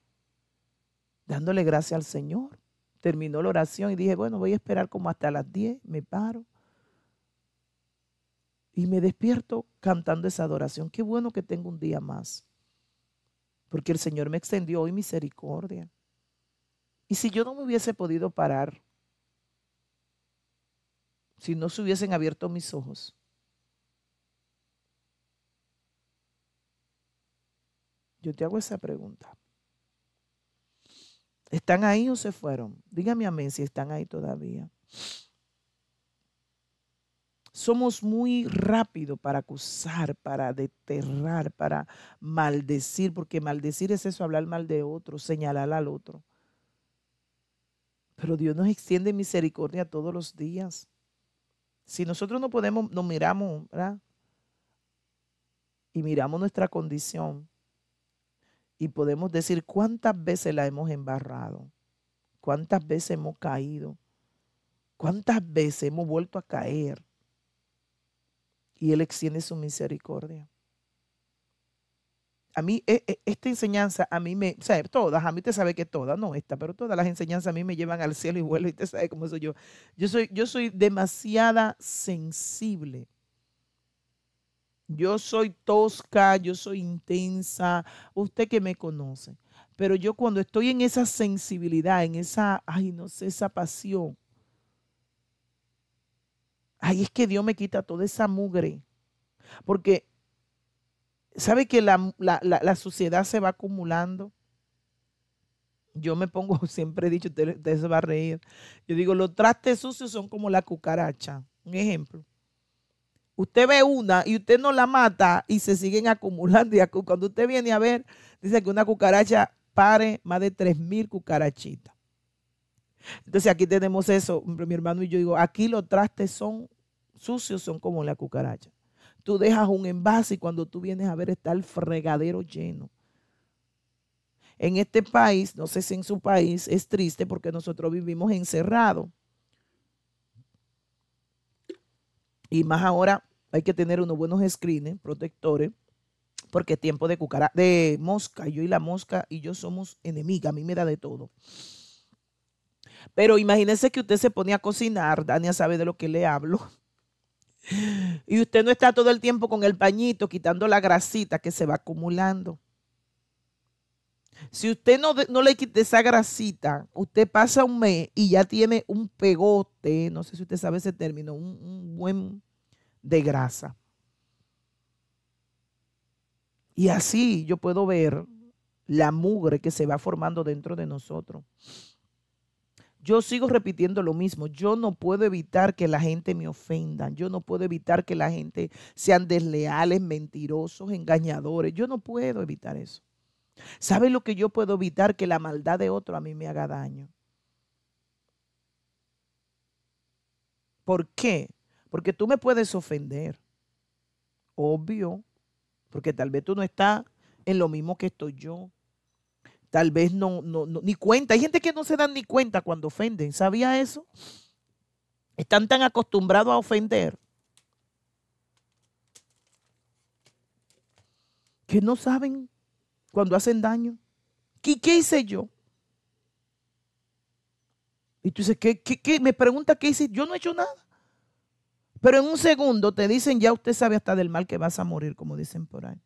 dándole gracias al Señor. Terminó la oración y dije, bueno, voy a esperar como hasta las 10, me paro. Y me despierto cantando esa adoración. Qué bueno que tengo un día más. Porque el Señor me extendió hoy misericordia. Y si yo no me hubiese podido parar si no se hubiesen abierto mis ojos. Yo te hago esa pregunta. ¿Están ahí o se fueron? Dígame amén si están ahí todavía. Somos muy rápidos para acusar, para deterrar, para maldecir, porque maldecir es eso, hablar mal de otro, señalar al otro. Pero Dios nos extiende misericordia todos los días. Si nosotros no podemos, nos miramos, ¿verdad? Y miramos nuestra condición y podemos decir cuántas veces la hemos embarrado, cuántas veces hemos caído, cuántas veces hemos vuelto a caer. Y Él extiende su misericordia a mí, e, e, esta enseñanza, a mí me, o sea, todas, a mí te sabe que todas, no esta, pero todas las enseñanzas a mí me llevan al cielo y vuelo y te sabe cómo soy yo. Yo soy, yo soy demasiada sensible. Yo soy tosca, yo soy intensa, usted que me conoce. Pero yo cuando estoy en esa sensibilidad, en esa, ay, no sé, esa pasión, ay, es que Dios me quita toda esa mugre. Porque ¿Sabe que la, la, suciedad se va acumulando? Yo me pongo, [laughs] siempre he dicho, usted, se va a reír. Yo digo, los trastes sucios son como la cucaracha. Un ejemplo. Usted ve una y usted no la mata y se siguen acumulando. Y cuando usted viene a ver, dice que una cucaracha pare más de 3.000 cucarachitas. Entonces aquí tenemos eso, mi hermano y yo digo, aquí los trastes son sucios, son como la cucaracha. Tú dejas un envase y cuando tú vienes a ver está el fregadero lleno. En este país, no sé si en su país, es triste porque nosotros vivimos encerrados. Y más ahora hay que tener unos buenos screens, protectores, porque es tiempo de cucara de mosca. Yo y la mosca y yo somos enemigas, a mí me da de todo. Pero imagínese que usted se pone a cocinar, Dania sabe de lo que le hablo, y usted no está todo el tiempo con el pañito quitando la grasita que se va acumulando. Si usted no, no le quita esa grasita, usted pasa un mes y ya tiene un pegote, no sé si usted sabe ese término, un, un buen de grasa. Y así yo puedo ver la mugre que se va formando dentro de nosotros yo sigo repitiendo lo mismo. Yo no puedo evitar que la gente me ofenda. Yo no puedo evitar que la gente sean desleales, mentirosos, engañadores. Yo no puedo evitar eso. ¿Sabes lo que yo puedo evitar? Que la maldad de otro a mí me haga daño. ¿Por qué? Porque tú me puedes ofender. Obvio. Porque tal vez tú no estás en lo mismo que estoy yo tal vez no, no, ni cuenta. Hay gente que no se dan ni cuenta cuando ofenden. ¿Sabía eso? Están tan acostumbrados a ofender que no saben cuando hacen daño. ¿Qué, hice yo? Y tú dices, ¿qué, Me pregunta qué hice. Yo no he hecho nada. Pero en un segundo te dicen, ya usted sabe hasta del mal que vas a morir, como dicen por ahí.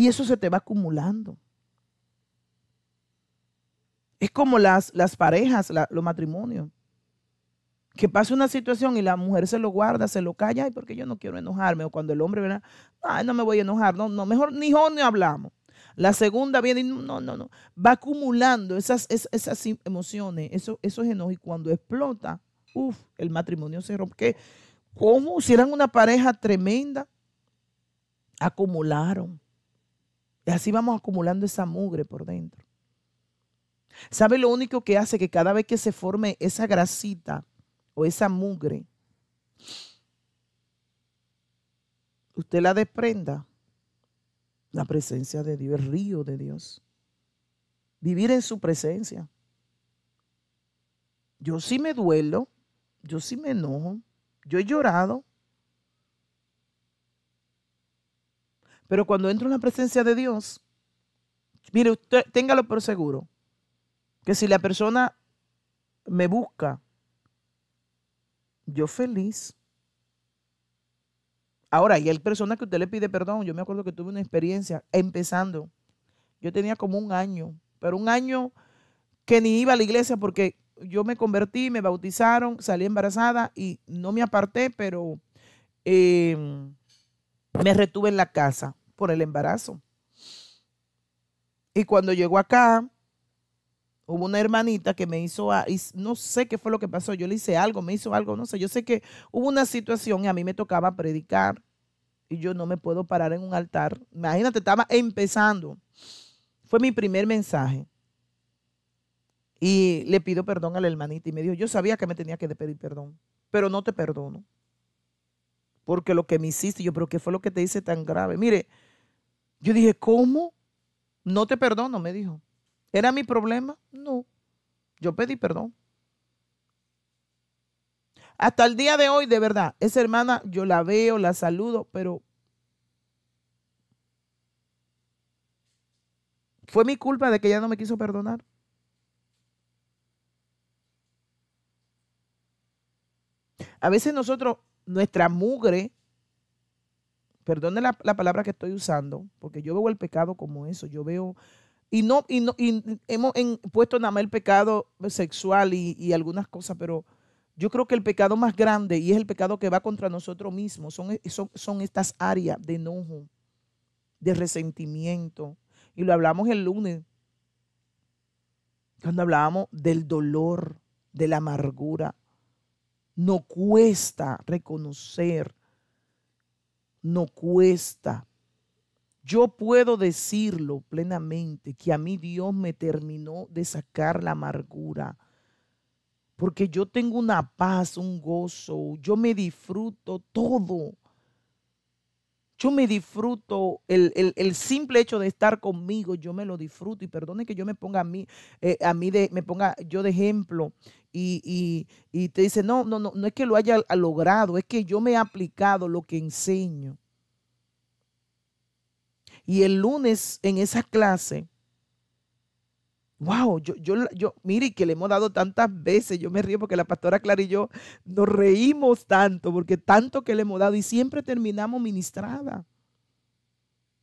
Y eso se te va acumulando. Es como las, las parejas, los matrimonios. Que pasa una situación y la mujer se lo guarda, se lo calla, y porque yo no quiero enojarme. O cuando el hombre, ¿verdad? Ay, no me voy a enojar. No, no, mejor ni yo hablamos. La segunda viene y no, no, no. Va acumulando esas, esas, emociones, Eso es enojos. Y cuando explota, uff, el matrimonio se rompe. ¿Cómo? Si eran una pareja tremenda, acumularon. Y así vamos acumulando esa mugre por dentro. ¿Sabe lo único que hace? Que cada vez que se forme esa grasita o esa mugre, usted la desprenda. La presencia de Dios, el río de Dios. Vivir en su presencia. Yo sí me duelo, yo sí me enojo, yo he llorado, Pero cuando entro en la presencia de Dios, mire, usted téngalo por seguro, que si la persona me busca, yo feliz. Ahora, y hay personas que usted le pide perdón. Yo me acuerdo que tuve una experiencia empezando. Yo tenía como un año, pero un año que ni iba a la iglesia porque yo me convertí, me bautizaron, salí embarazada y no me aparté, pero eh, me retuve en la casa por el embarazo. Y cuando llegó acá, hubo una hermanita que me hizo, no sé qué fue lo que pasó, yo le hice algo, me hizo algo, no sé, yo sé que hubo una situación y a mí me tocaba predicar y yo no me puedo parar en un altar. Imagínate, estaba empezando. Fue mi primer mensaje. Y le pido perdón a la hermanita y me dijo, yo sabía que me tenía que pedir perdón, pero no te perdono. Porque lo que me hiciste, yo, pero ¿qué fue lo que te hice tan grave? Mire, yo dije, ¿cómo? No te perdono, me dijo. ¿Era mi problema? No. Yo pedí perdón. Hasta el día de hoy, de verdad, esa hermana yo la veo, la saludo, pero fue mi culpa de que ella no me quiso perdonar. A veces nosotros, nuestra mugre, perdone la, palabra que estoy usando, porque yo veo el pecado como eso, yo veo, y no, y no, y hemos puesto nada más el pecado sexual y, algunas cosas, pero yo creo que el pecado más grande, y es el pecado que va contra nosotros mismos, son, son, son estas áreas de enojo, de resentimiento, y lo hablamos el lunes, cuando hablábamos del dolor, de la amargura, no cuesta reconocer no cuesta. Yo puedo decirlo plenamente que a mí Dios me terminó de sacar la amargura, porque yo tengo una paz, un gozo, yo me disfruto todo yo me disfruto, el, simple hecho de estar conmigo, yo me lo disfruto. Y perdone que yo me ponga a mí, eh, a mí de, me ponga yo de ejemplo. Y, y, y, te dice, no, no, no, no es que lo haya logrado, es que yo me he aplicado lo que enseño. Y el lunes en esa clase, wow, yo, yo, yo, mire, que le hemos dado tantas veces, yo me río porque la pastora Clara y yo nos reímos tanto, porque tanto que le hemos dado y siempre terminamos ministrada.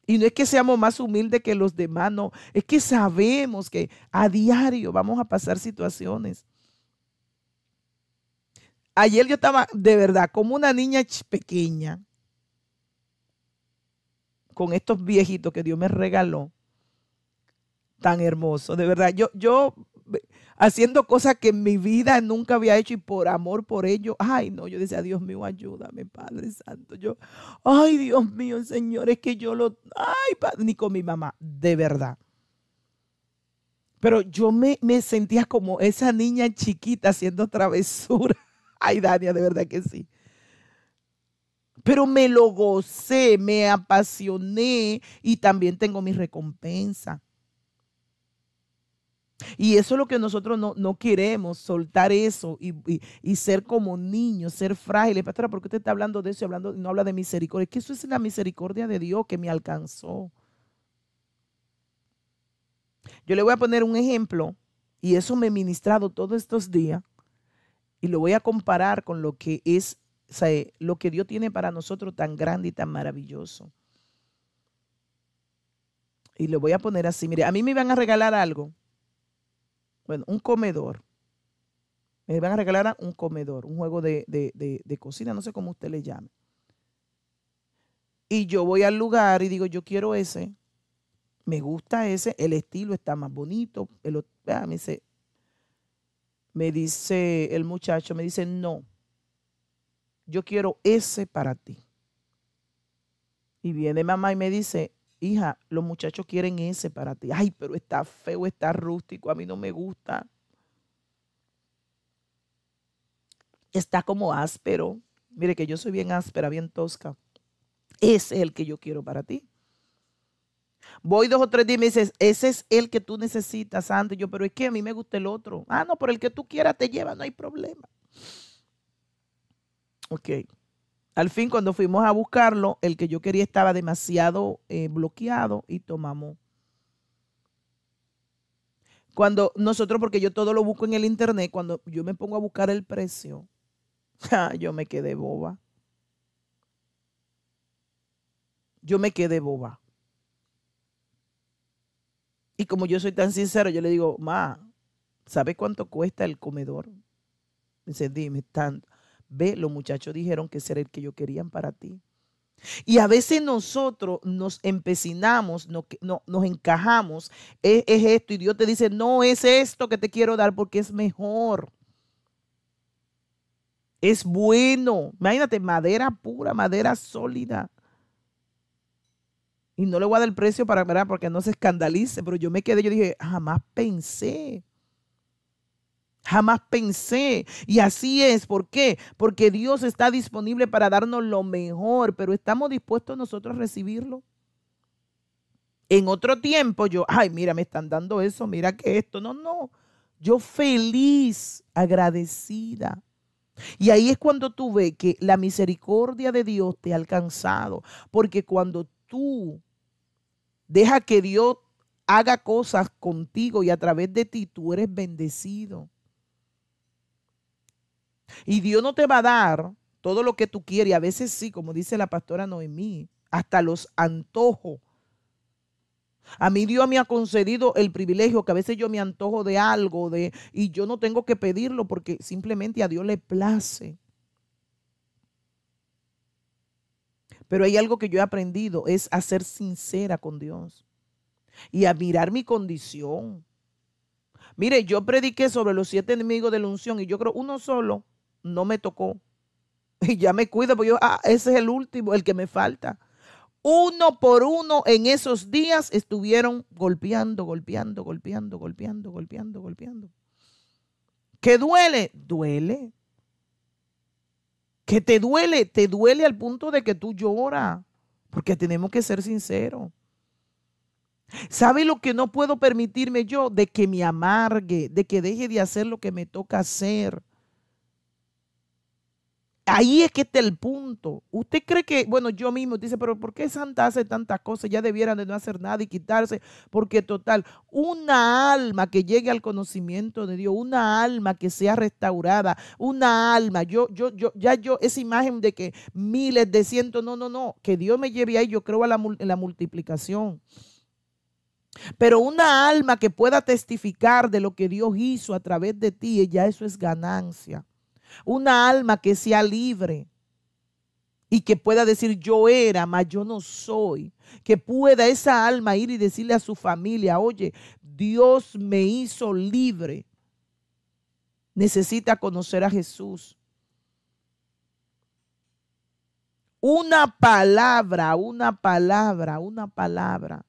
Y no es que seamos más humildes que los demás, no, es que sabemos que a diario vamos a pasar situaciones. Ayer yo estaba de verdad como una niña pequeña con estos viejitos que Dios me regaló tan hermoso. De verdad, yo, yo haciendo cosas que en mi vida nunca había hecho y por amor por ello, ay no, yo decía, Dios mío, ayúdame, Padre Santo. Yo, ay Dios mío, Señor, es que yo lo, ay, ni con mi mamá, de verdad. Pero yo me, me sentía como esa niña chiquita haciendo travesura. [laughs] Ay, Dania, de verdad que sí pero me lo gocé, me apasioné y también tengo mi recompensa. Y eso es lo que nosotros no, queremos, soltar eso y, ser como niños, ser frágiles. Pastora, ¿por qué usted está hablando de eso y hablando, no habla de misericordia? que eso es la misericordia de Dios que me alcanzó. Yo le voy a poner un ejemplo y eso me he ministrado todos estos días y lo voy a comparar con lo que es lo que Dios tiene para nosotros tan grande y tan maravilloso. Y lo voy a poner así. Mire, a mí me van a regalar algo bueno, un comedor. Me van a regalar un comedor, un juego de, cocina, no sé cómo usted le llame. Y yo voy al lugar y digo, yo quiero ese. Me gusta ese, el estilo está más bonito. El, dice, me dice el muchacho, me dice, no, yo quiero ese para ti. Y viene mamá y me dice, hija, los muchachos quieren ese para ti. Ay, pero está feo, está rústico, a mí no me gusta. Está como áspero. Mire que yo soy bien áspera, bien tosca. Ese es el que yo quiero para ti. Voy dos o tres días y me dices, ese es el que tú necesitas, Antes Yo, pero es que a mí me gusta el otro. Ah, no, por el que tú quieras te lleva, no hay problema. Ok. Al fin, cuando fuimos a buscarlo, el que yo quería estaba demasiado eh, bloqueado y tomamos. Cuando nosotros, porque yo todo lo busco en el internet, cuando yo me pongo a buscar el precio, [laughs] yo me quedé boba. Yo me quedé boba. Y como yo soy tan sincero, yo le digo, ma, ¿sabe cuánto cuesta el comedor? Dice, dime, tanto. Ve, los muchachos dijeron que ese era el que yo querían para ti. Y a veces nosotros nos empecinamos, nos, nos encajamos, es, esto, y Dios te dice, no es esto que te quiero dar porque es mejor. Es bueno. Imagínate, madera pura, madera sólida. Y no le voy a dar el precio para, que Porque no se escandalice, pero yo me quedé, yo dije, jamás pensé Jamás pensé. Y así es. ¿Por qué? Porque Dios está disponible para darnos lo mejor, pero estamos dispuestos nosotros a recibirlo. En otro tiempo yo, ay, mira, me están dando eso, mira que esto. No, no. Yo feliz, agradecida. Y ahí es cuando tú ves que la misericordia de Dios te ha alcanzado. Porque cuando tú dejas que Dios haga cosas contigo y a través de ti, tú eres bendecido. Y Dios no te va a dar todo lo que tú quieres. Y a veces sí, como dice la pastora Noemí, hasta los antojo. A mí Dios me ha concedido el privilegio que a veces yo me antojo de algo de, y yo no tengo que pedirlo porque simplemente a Dios le place. Pero hay algo que yo he aprendido, es a ser sincera con Dios y a mirar mi condición. Mire, yo prediqué sobre los siete enemigos de la unción y yo creo uno solo no me tocó. Y [laughs] ya me cuido, porque yo, ah, ese es el último, el que me falta. Uno por uno en esos días estuvieron golpeando, golpeando, golpeando, golpeando, golpeando, golpeando. ¿Qué duele? Duele. que te duele? Te duele al punto de que tú lloras. Porque tenemos que ser sinceros. ¿Sabe lo que no puedo permitirme yo? De que me amargue, de que deje de hacer lo que me toca hacer Ahí es que está el punto. Usted cree que, bueno, yo mismo dice, pero ¿por qué Santa hace tantas cosas? Ya debieran de no hacer nada y quitarse, porque total, una alma que llegue al conocimiento de Dios, una alma que sea restaurada, una alma, yo, yo, yo, ya yo, esa imagen de que miles de cientos, no, no, no, que Dios me lleve ahí, yo creo a la, la multiplicación. Pero una alma que pueda testificar de lo que Dios hizo a través de ti, ya eso es ganancia. Una alma que sea libre y que pueda decir yo era, mas yo no soy. Que pueda esa alma ir y decirle a su familia, oye, Dios me hizo libre. Necesita conocer a Jesús. Una palabra, una palabra, una palabra.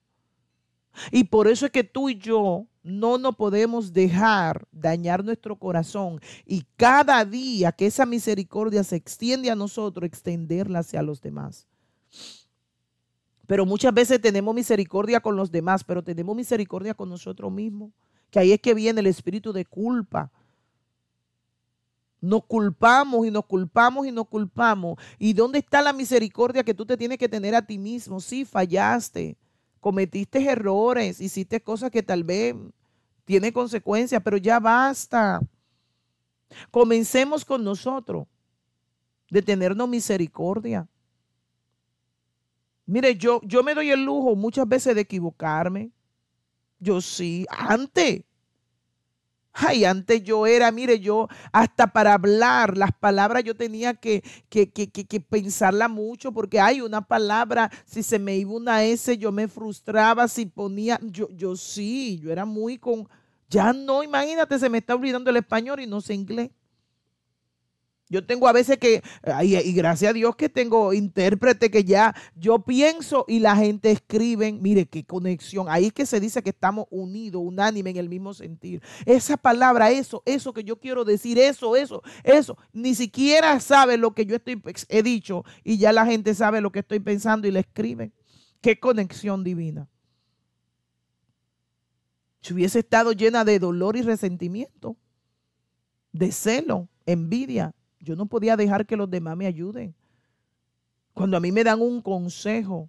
Y por eso es que tú y yo no nos podemos dejar dañar nuestro corazón y cada día que esa misericordia se extiende a nosotros, extenderla hacia los demás. Pero muchas veces tenemos misericordia con los demás, pero tenemos misericordia con nosotros mismos, que ahí es que viene el espíritu de culpa. Nos culpamos y nos culpamos y nos culpamos. ¿Y dónde está la misericordia que tú te tienes que tener a ti mismo? si fallaste, cometiste errores, hiciste cosas que tal vez tiene consecuencias, pero ya basta. Comencemos con nosotros, de tenernos misericordia. Mire, yo, yo me doy el lujo muchas veces de equivocarme. Yo sí, antes. Ay, antes yo era, mire, yo hasta para hablar, las palabras yo tenía que, que, que, que, pensarla mucho, porque hay una palabra, si se me iba una S, yo me frustraba, si ponía, yo, yo sí, yo era muy con, ya no, imagínate, se me está olvidando el español y no sé inglés. Yo tengo a veces que, y, gracias a Dios que tengo intérprete que ya yo pienso y la gente escribe, mire qué conexión, ahí que se dice que estamos unidos, unánime en el mismo sentido. Esa palabra, eso, eso que yo quiero decir, eso, eso, eso, ni siquiera sabe lo que yo estoy, pues, he dicho y ya la gente sabe lo que estoy pensando y le escriben. Qué conexión divina si hubiese estado llena de dolor y resentimiento, de celo, envidia, yo no podía dejar que los demás me ayuden. Cuando a mí me dan un consejo,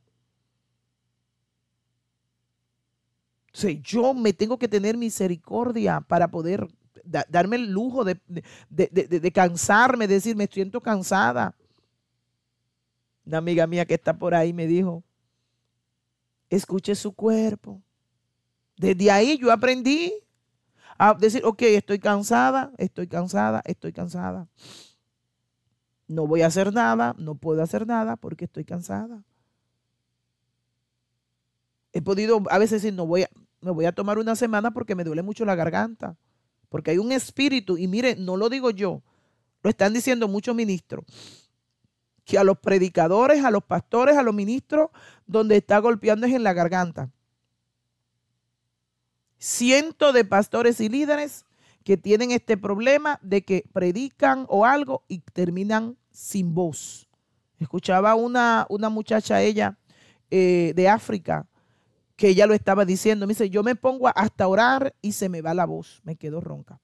o yo me tengo que tener misericordia para poder darme el lujo de, de, de, cansarme, decir, me siento cansada. Una amiga mía que está por ahí me dijo, escuche su cuerpo. Desde ahí yo aprendí a decir, ok, estoy cansada, estoy cansada, estoy cansada. No voy a hacer nada, no puedo hacer nada porque estoy cansada. He podido a veces decir, no voy a, me voy a tomar una semana porque me duele mucho la garganta. Porque hay un espíritu, y mire, no lo digo yo, lo están diciendo muchos ministros, que a los predicadores, a los pastores, a los ministros, donde está golpeando es en la garganta cientos de pastores y líderes que tienen este problema de que predican o algo y terminan sin voz. Escuchaba una, una muchacha, ella, eh, de África, que ella lo estaba diciendo. Me dice, yo me pongo hasta orar y se me va la voz, me quedo ronca.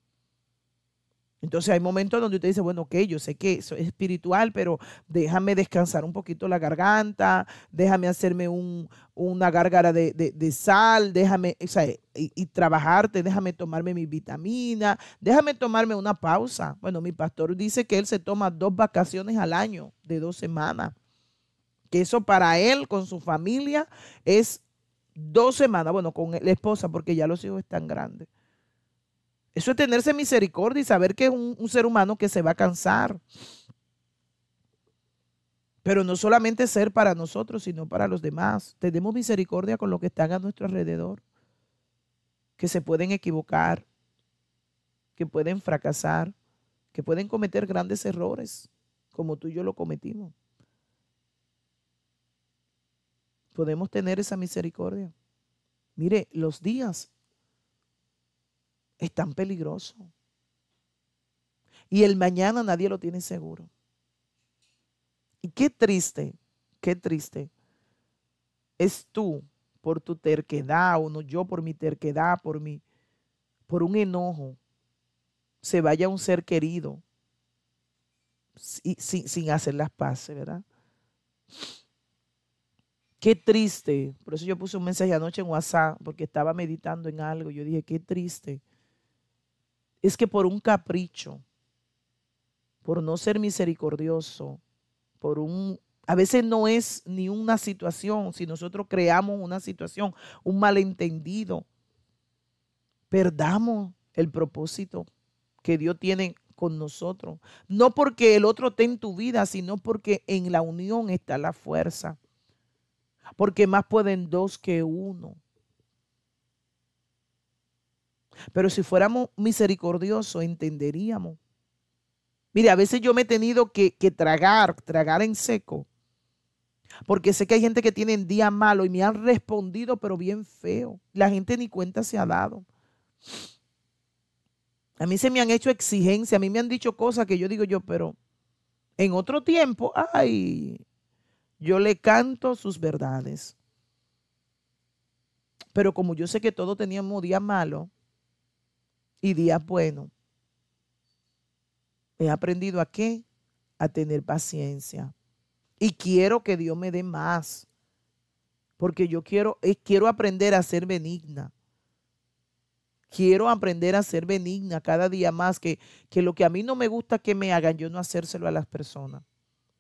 Entonces hay momentos donde usted dice, bueno, ok, yo sé que eso es espiritual, pero déjame descansar un poquito la garganta, déjame hacerme una gárgara de, de, sal, déjame, o sea, y, trabajarte, déjame tomarme mi vitamina, déjame tomarme una pausa. Bueno, mi pastor dice que él se toma dos vacaciones al año de dos semanas, que eso para él con su familia es dos semanas, bueno, con la esposa, porque ya los hijos están grandes. Eso es tenerse misericordia y saber que es un, ser humano que se va a cansar. Pero no solamente ser para nosotros, sino para los demás. Tenemos misericordia con los que están a nuestro alrededor, que se pueden equivocar, que pueden fracasar, que pueden cometer grandes errores, como tú y yo lo cometimos. Podemos tener esa misericordia. Mire, los días es tan peligroso. Y el mañana nadie lo tiene seguro. Y qué triste, qué triste es tú por tu terquedad o no yo por mi terquedad, por mi por un enojo se vaya un ser querido sin, sin, hacer las paces, ¿verdad? Qué triste. Por eso yo puse un mensaje anoche en WhatsApp, porque estaba meditando en algo. Yo dije, qué triste es que por un capricho, por no ser misericordioso, por un... A veces no es ni una situación, si nosotros creamos una situación, un malentendido, perdamos el propósito que Dios tiene con nosotros. No porque el otro esté en tu vida, sino porque en la unión está la fuerza. Porque más pueden dos que uno. Pero si fuéramos misericordiosos, entenderíamos. Mire, a veces yo me he tenido que, tragar, tragar en seco. Porque sé que hay gente que tiene día malo y me han respondido, pero bien feo. La gente ni cuenta se ha dado. A mí se me han hecho exigencias, a mí me han dicho cosas que yo digo yo, pero en otro tiempo, ay, yo le canto sus verdades. Pero como yo sé que todos teníamos día malo, y días bueno, He aprendido a qué? A tener paciencia. Y quiero que Dios me dé más. Porque yo quiero, eh, quiero aprender a ser benigna. Quiero aprender a ser benigna cada día más. Que, que lo que a mí no me gusta que me hagan, yo no hacérselo a las personas.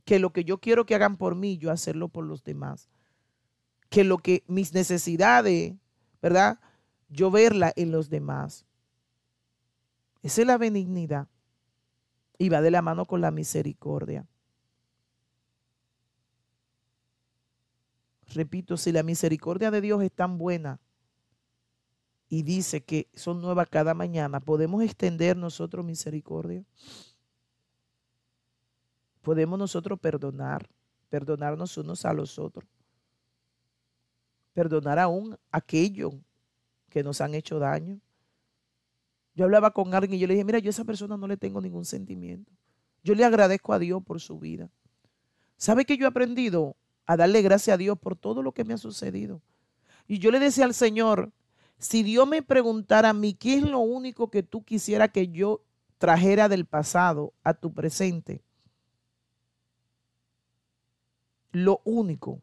Que lo que yo quiero que hagan por mí, yo hacerlo por los demás. Que lo que mis necesidades, ¿verdad? Yo verla en los demás. Esa es la benignidad. Y va de la mano con la misericordia. Repito, si la misericordia de Dios es tan buena y dice que son nuevas cada mañana, ¿podemos extender nosotros misericordia? ¿Podemos nosotros perdonar? Perdonarnos unos a los otros. Perdonar aún aquellos que nos han hecho daño. Yo hablaba con alguien y yo le dije, mira, yo a esa persona no le tengo ningún sentimiento. Yo le agradezco a Dios por su vida. ¿Sabe que yo he aprendido a darle gracias a Dios por todo lo que me ha sucedido? Y yo le decía al Señor, si Dios me preguntara a mí, ¿qué es lo único que tú quisieras que yo trajera del pasado a tu presente? Lo único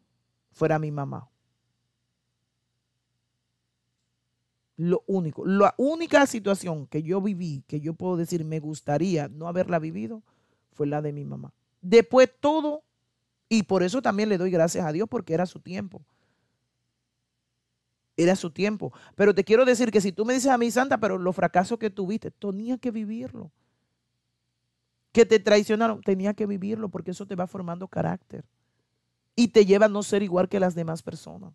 fuera mi mamá. Lo único, la única situación que yo viví, que yo puedo decir me gustaría no haberla vivido, fue la de mi mamá. Después todo, y por eso también le doy gracias a Dios porque era su tiempo. Era su tiempo. Pero te quiero decir que si tú me dices a mí, Santa, pero los fracasos que tuviste, tenía que vivirlo. Que te traicionaron, tenía que vivirlo porque eso te va formando carácter y te lleva a no ser igual que las demás personas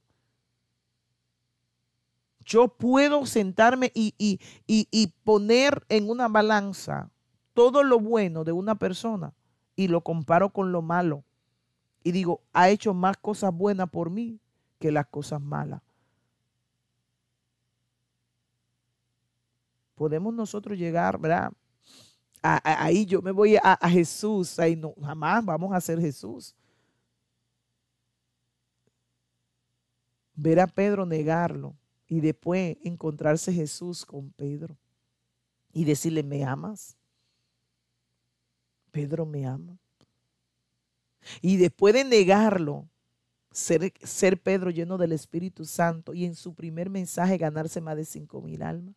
yo puedo sentarme y, y, y, poner en una balanza todo lo bueno de una persona y lo comparo con lo malo. Y digo, ha hecho más cosas buenas por mí que las cosas malas. Podemos nosotros llegar, ¿verdad? ahí yo me voy a, a, Jesús, ahí no, jamás vamos a ser Jesús. Ver a Pedro negarlo, y después encontrarse Jesús con Pedro y decirle, ¿me amas? Pedro me ama. Y después de negarlo, ser, ser, Pedro lleno del Espíritu Santo y en su primer mensaje ganarse más de cinco mil almas.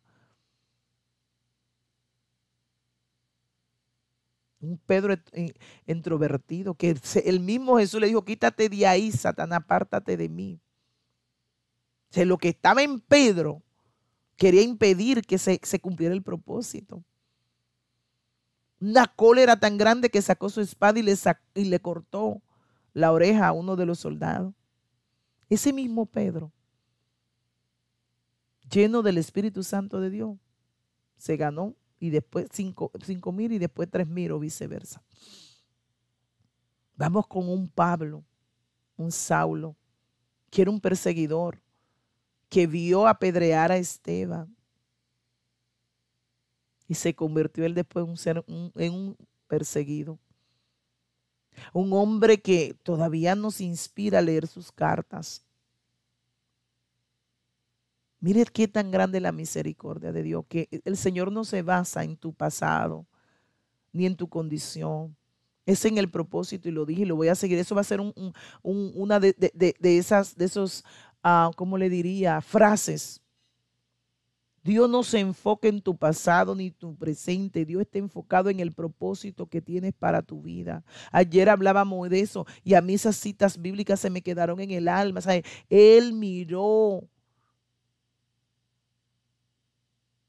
Un Pedro eh, introvertido que el mismo Jesús le dijo, quítate de ahí, Satanás, apártate de mí. O lo que estaba en Pedro quería impedir que se, cumpliera el propósito. Una cólera tan grande que sacó su espada y le, y le cortó la oreja a uno de los soldados. Ese mismo Pedro, lleno del Espíritu Santo de Dios, se ganó y después cinco, cinco mil y después tres mil o viceversa. Vamos con un Pablo, un Saulo, que era un perseguidor, que vio apedrear a Esteban. Y se convirtió él después en un, perseguido. Un hombre que todavía nos inspira a leer sus cartas. Mire qué tan grande la misericordia de Dios, que el Señor no se basa en tu pasado ni en tu condición. Es en el propósito, y lo dije y lo voy a seguir. Eso va a ser una de, de, esas, de esos Ah, ¿cómo le diría? Frases. Dios no se enfoca en tu pasado ni tu presente. Dios está enfocado en el propósito que tienes para tu vida. Ayer hablábamos de eso y a mí esas citas bíblicas se me quedaron en el alma. Él miró.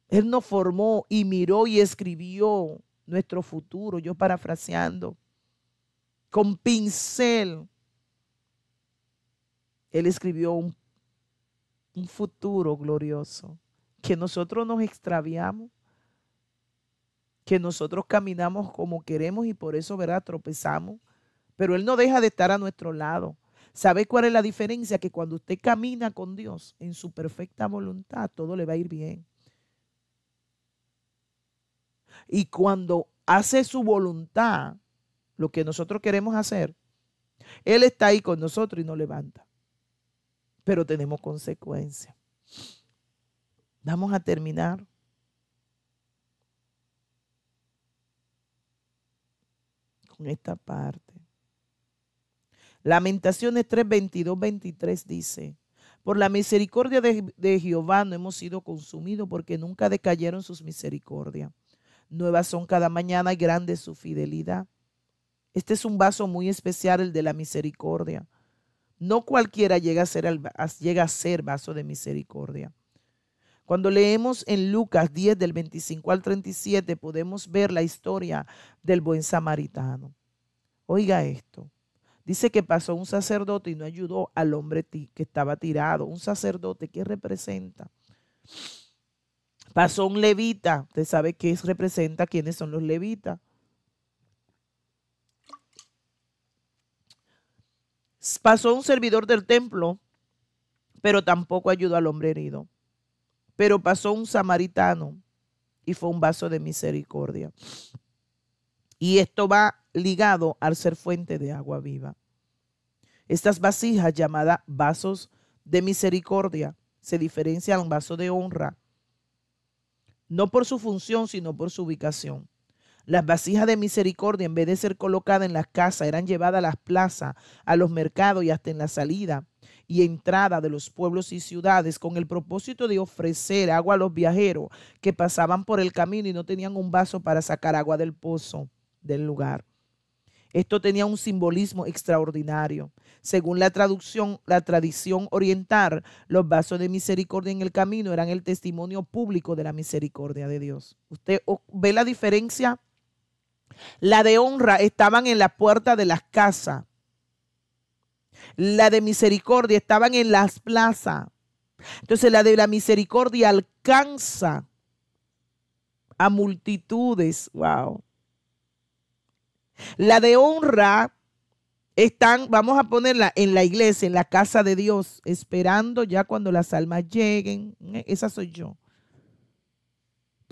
Él nos formó y miró y escribió nuestro futuro, yo parafraseando, con pincel. Él escribió un un futuro glorioso, que nosotros nos extraviamos, que nosotros caminamos como queremos y por eso, ¿verdad?, tropezamos, pero Él no deja de estar a nuestro lado. ¿Sabe cuál es la diferencia? Que cuando usted camina con Dios en su perfecta voluntad, todo le va a ir bien. Y cuando hace su voluntad, lo que nosotros queremos hacer, Él está ahí con nosotros y nos levanta pero tenemos consecuencias. Vamos a terminar. con esta parte. Lamentaciones 3, 22, 23 dice, por la misericordia de, Jehová no hemos sido consumidos porque nunca decayeron sus misericordias. Nuevas son cada mañana y grande su fidelidad. Este es un vaso muy especial, el de la misericordia. No cualquiera llega a ser, llega a ser vaso de misericordia. Cuando leemos en Lucas 10 del 25 al 37 podemos ver la historia del buen samaritano. Oiga esto. Dice que pasó un sacerdote y no ayudó al hombre que estaba tirado. Un sacerdote ¿qué representa. Pasó un levita. Usted sabe qué es, representa quiénes son los levitas pasó un servidor del templo, pero tampoco ayudó al hombre herido. Pero pasó un samaritano y fue un vaso de misericordia. Y esto va ligado al ser fuente de agua viva. Estas vasijas llamadas vasos de misericordia se diferencian a un vaso de honra, no por su función, sino por su ubicación. Las vasijas de misericordia, en vez de ser colocadas en las casas, eran llevadas a las plazas, a los mercados y hasta en la salida y entrada de los pueblos y ciudades con el propósito de ofrecer agua a los viajeros que pasaban por el camino y no tenían un vaso para sacar agua del pozo del lugar. Esto tenía un simbolismo extraordinario. Según la traducción, la tradición oriental, los vasos de misericordia en el camino eran el testimonio público de la misericordia de Dios. ¿Usted ve la diferencia? La de honra estaban en la puerta de las casas. La de misericordia estaban en las plazas. Entonces la de la misericordia alcanza a multitudes. Wow. La de honra están, vamos a ponerla en la iglesia, en la casa de Dios, esperando ya cuando las almas lleguen. Eh, esa soy yo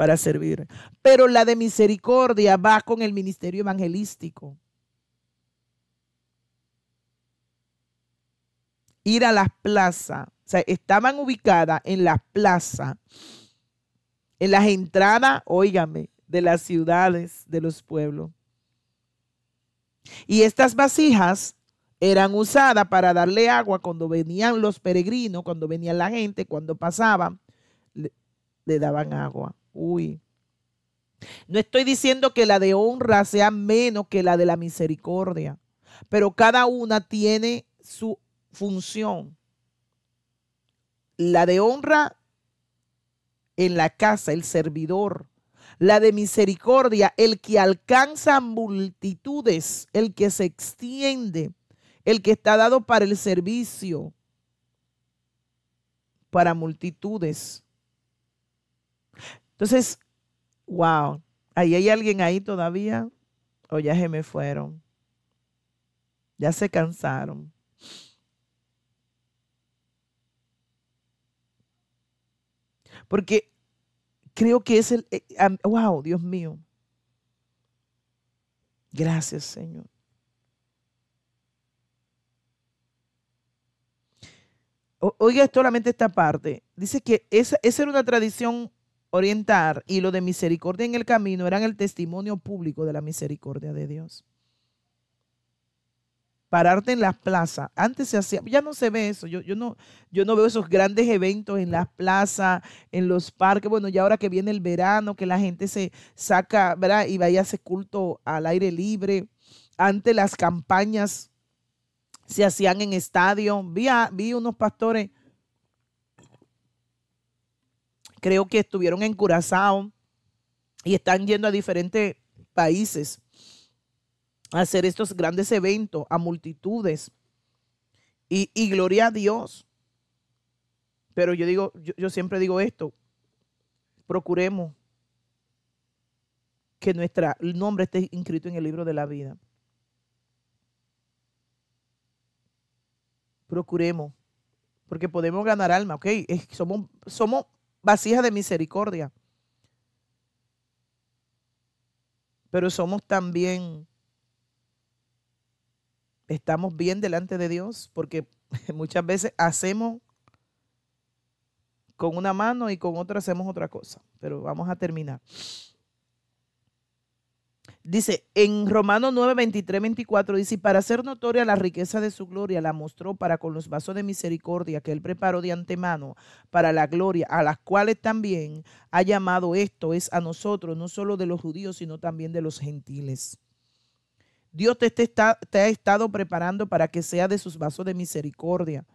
para servir. Pero la de misericordia va con el ministerio evangelístico. Ir a las plazas, o sea, estaban ubicadas en las plazas, en las entradas, óigame, de las ciudades, de los pueblos. Y estas vasijas eran usadas para darle agua cuando venían los peregrinos, cuando venía la gente, cuando pasaban, le daban agua. Uy. No estoy diciendo que la de honra sea menos que la de la misericordia, pero cada una tiene su función. La de honra en la casa, el servidor. La de misericordia, el que alcanza multitudes, el que se extiende, el que está dado para el servicio, para multitudes. Entonces, wow, ¿ahí hay alguien ahí todavía? ¿O ya se me fueron? Ya se cansaron. Porque creo que es el... Eh, wow, Dios mío. Gracias, Señor. Oiga solamente esta parte. Dice que esa, esa era una tradición orientar y lo de misericordia en el camino eran el testimonio público de la misericordia de Dios. Pararte en las plazas. Antes se hacía, ya no se ve eso. Yo, yo, no, yo no veo esos grandes eventos en las plazas, en los parques. Bueno, ya ahora que viene el verano, que la gente se saca, ¿verdad? Y vaya a hacer culto al aire libre. Antes las campañas se hacían en estadio. Vi, a, vi unos pastores creo que estuvieron en Curazao y están yendo a diferentes países a hacer estos grandes eventos a multitudes. Y, gloria a Dios. Pero yo digo, yo, siempre digo esto, procuremos que nuestro nombre esté inscrito en el libro de la vida. Procuremos, porque podemos ganar alma, ok, somos, somos vacías de misericordia. Pero somos también, estamos bien delante de Dios, porque [laughs] muchas veces hacemos con una mano y con otra hacemos otra cosa. Pero vamos a terminar. Dice, en Romanos 9, 23, 24, dice, para hacer notoria la riqueza de su gloria, la mostró para con los vasos de misericordia que él preparó de antemano para la gloria, a las cuales también ha llamado esto, es a nosotros, no solo de los judíos, sino también de los gentiles. Dios te, te ha estado preparando para que sea de sus vasos de misericordia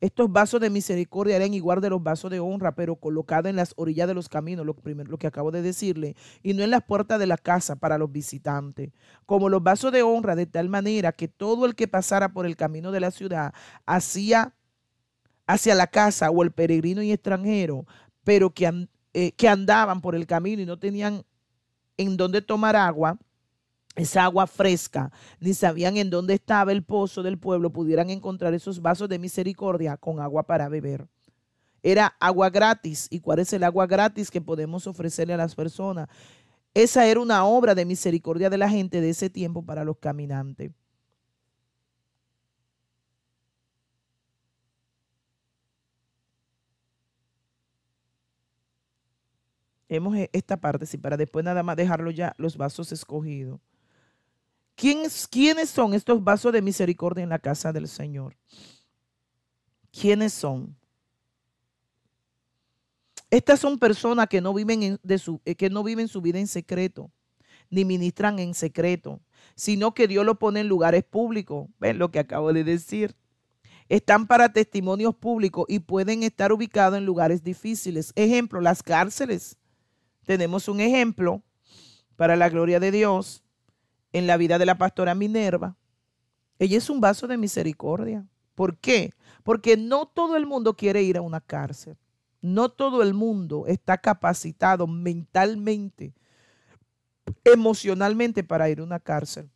estos vasos de misericordia eran igual de los vasos de honra, pero colocados en las orillas de los caminos, lo, primero, lo que acabo de decirle, y no en las puertas de la casa para los visitantes, como los vasos de honra, de tal manera que todo el que pasara por el camino de la ciudad hacia, hacia la casa o el peregrino y extranjero, pero que, eh, que andaban por el camino y no tenían en dónde tomar agua, esa agua fresca, ni sabían en dónde estaba el pozo del pueblo, pudieran encontrar esos vasos de misericordia con agua para beber. Era agua gratis. ¿Y cuál es el agua gratis que podemos ofrecerle a las personas? Esa era una obra de misericordia de la gente de ese tiempo para los caminantes. Hemos e, esta parte, sí, para después nada más dejarlo ya los vasos escogidos. ¿Quiénes, son estos vasos de misericordia en la casa del Señor? ¿Quiénes son? Estas son personas que no viven, su, eh, que no viven su vida en secreto, ni ministran en secreto, sino que Dios lo pone en lugares públicos. ¿Ven lo que acabo de decir? Están para testimonios públicos y pueden estar ubicados en lugares difíciles. Ejemplo, las cárceles. Tenemos un ejemplo para la gloria de Dios en la vida de la pastora Minerva, ella es un vaso de misericordia. ¿Por qué? Porque no todo el mundo quiere ir a una cárcel. No todo el mundo está capacitado mentalmente, emocionalmente para ir a una cárcel.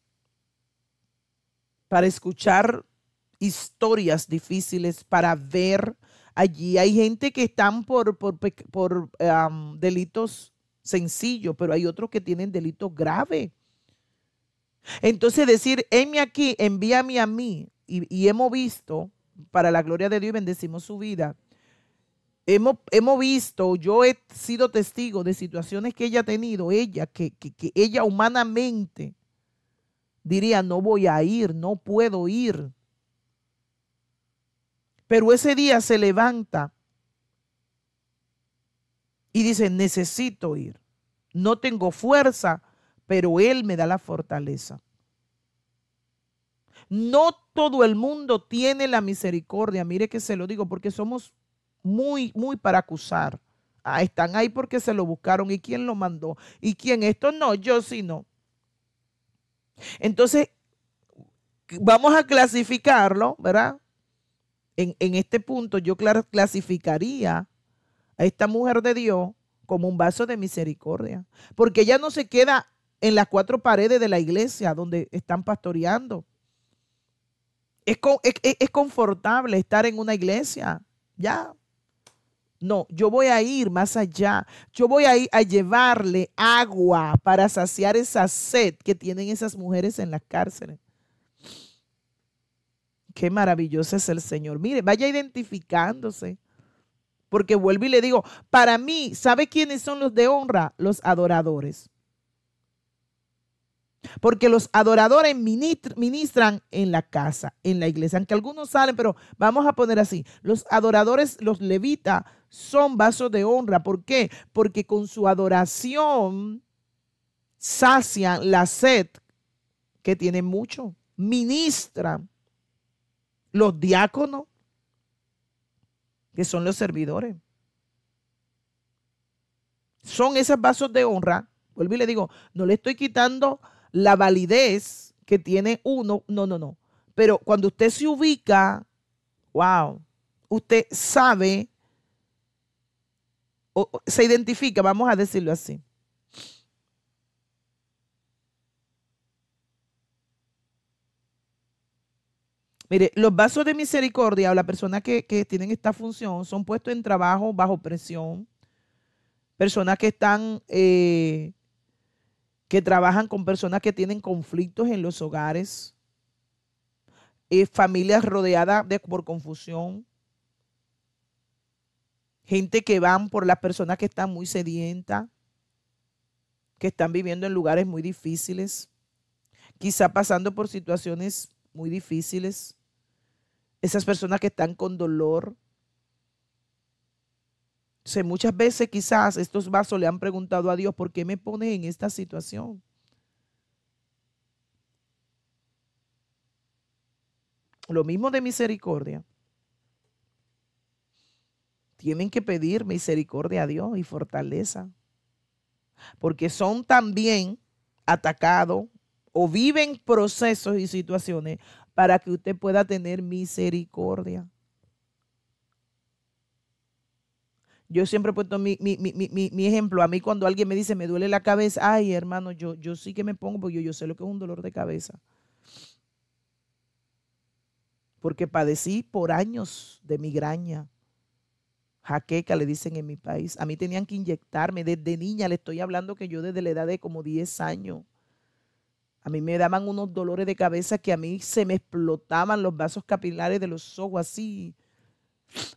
Para escuchar historias difíciles, para ver allí. Hay gente que están por, por, delitos sencillos, pero hay otros que tienen delitos graves entonces decir, envíame aquí, envíame a mí, y, hemos visto, para la gloria de Dios y bendecimos su vida, hemos, visto, yo he sido testigo de situaciones que ella ha tenido, ella, que, que ella humanamente diría, no voy a ir, no puedo ir. Pero ese día se levanta y dice, necesito ir, no tengo fuerza pero Él me da la fortaleza. No todo el mundo tiene la misericordia, mire que se lo digo, porque somos muy, muy para acusar. Ah, están ahí porque se lo buscaron y quién lo mandó y quién esto no, yo sí no. Entonces, vamos a clasificarlo, ¿verdad? En, en este punto yo clasificaría a esta mujer de Dios como un vaso de misericordia, porque ella no se queda en las cuatro paredes de la iglesia donde están pastoreando. Es, es, confortable estar en una iglesia, ya. No, yo voy a ir más allá. Yo voy a ir a llevarle agua para saciar esa sed que tienen esas mujeres en las cárceles. Qué maravilloso es el Señor. Mire, vaya identificándose. Porque vuelvo y le digo, para mí, ¿sabe quiénes son los de honra? Los adoradores. Porque los adoradores ministran en la casa, en la iglesia. Aunque algunos salen, pero vamos a poner así. Los adoradores, los levitas, son vasos de honra. ¿Por qué? Porque con su adoración sacian la sed, que tienen mucho. Ministran los diáconos, que son los servidores. Son esos vasos de honra. Vuelvo y le digo, no le estoy quitando la validez que tiene uno, no, no, no. Pero cuando usted se ubica, wow, usted sabe o se identifica, vamos a decirlo así. Mire, los vasos de misericordia o las personas que, tienen esta función son puestos en trabajo bajo presión, personas que están eh, que trabajan con personas que tienen conflictos en los hogares, eh, familias rodeadas de, por confusión, gente que van por las personas que están muy sedientas, que están viviendo en lugares muy difíciles, quizá pasando por situaciones muy difíciles, esas personas que están con dolor, muchas veces quizás estos vasos le han preguntado a Dios, ¿por qué me pone en esta situación? Lo mismo de misericordia. Tienen que pedir misericordia a Dios y fortaleza, porque son también atacados o viven procesos y situaciones para que usted pueda tener misericordia. Yo siempre he puesto mi, ejemplo. A mí cuando alguien me dice, me duele la cabeza, ay hermano, yo, yo sí que me pongo porque yo, yo sé lo que es un dolor de cabeza. Porque padecí por años de migraña. Jaqueca le dicen en mi país. A mí tenían que inyectarme desde niña. Le estoy hablando que yo desde la edad de como 10 años. A mí me daban unos dolores de cabeza que a mí se me explotaban los vasos capilares de los ojos así.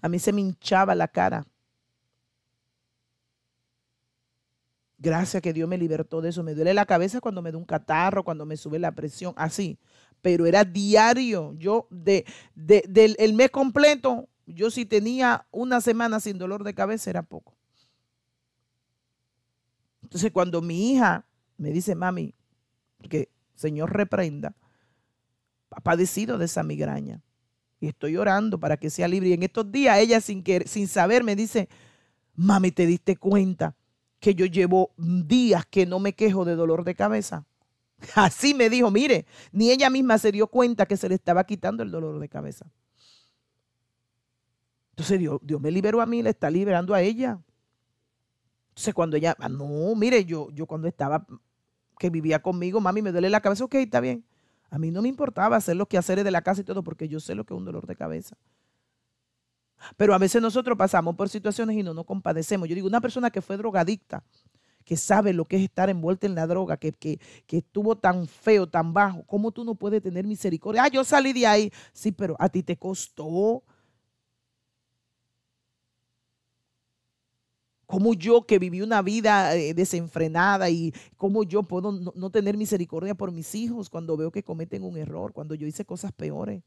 A mí se me hinchaba la cara. Gracias que Dios me libertó de eso. Me duele la cabeza cuando me da un catarro, cuando me sube la presión, así. Pero era diario. Yo, de, del el mes completo, yo si tenía una semana sin dolor de cabeza, era poco. Entonces, cuando mi hija me dice, mami, que Señor reprenda, ha padecido de esa migraña. Y estoy orando para que sea libre. Y en estos días ella sin, sin saber me dice, mami, ¿te diste cuenta? que yo llevo días que no me quejo de dolor de cabeza. [laughs] Así me dijo, mire, ni ella misma se dio cuenta que se le estaba quitando el dolor de cabeza. Entonces Dios, Dios me liberó a mí, le está liberando a ella. Entonces cuando ella, ah, no, mire, yo, yo cuando estaba, que vivía conmigo, mami, me duele la cabeza, ok, está bien. A mí no me importaba hacer los quehaceres de la casa y todo, porque yo sé lo que es un dolor de cabeza. Pero a veces nosotros pasamos por situaciones y no nos compadecemos. Yo digo, una persona que fue drogadicta, que sabe lo que es estar envuelta en la droga, que, estuvo tan feo, tan bajo, ¿cómo tú no puedes tener misericordia? Ah, yo salí de ahí. Sí, pero a ti te costó. Como yo que viví una vida eh, desenfrenada y cómo yo puedo no tener misericordia por mis hijos cuando veo que cometen un error, cuando yo hice cosas peores.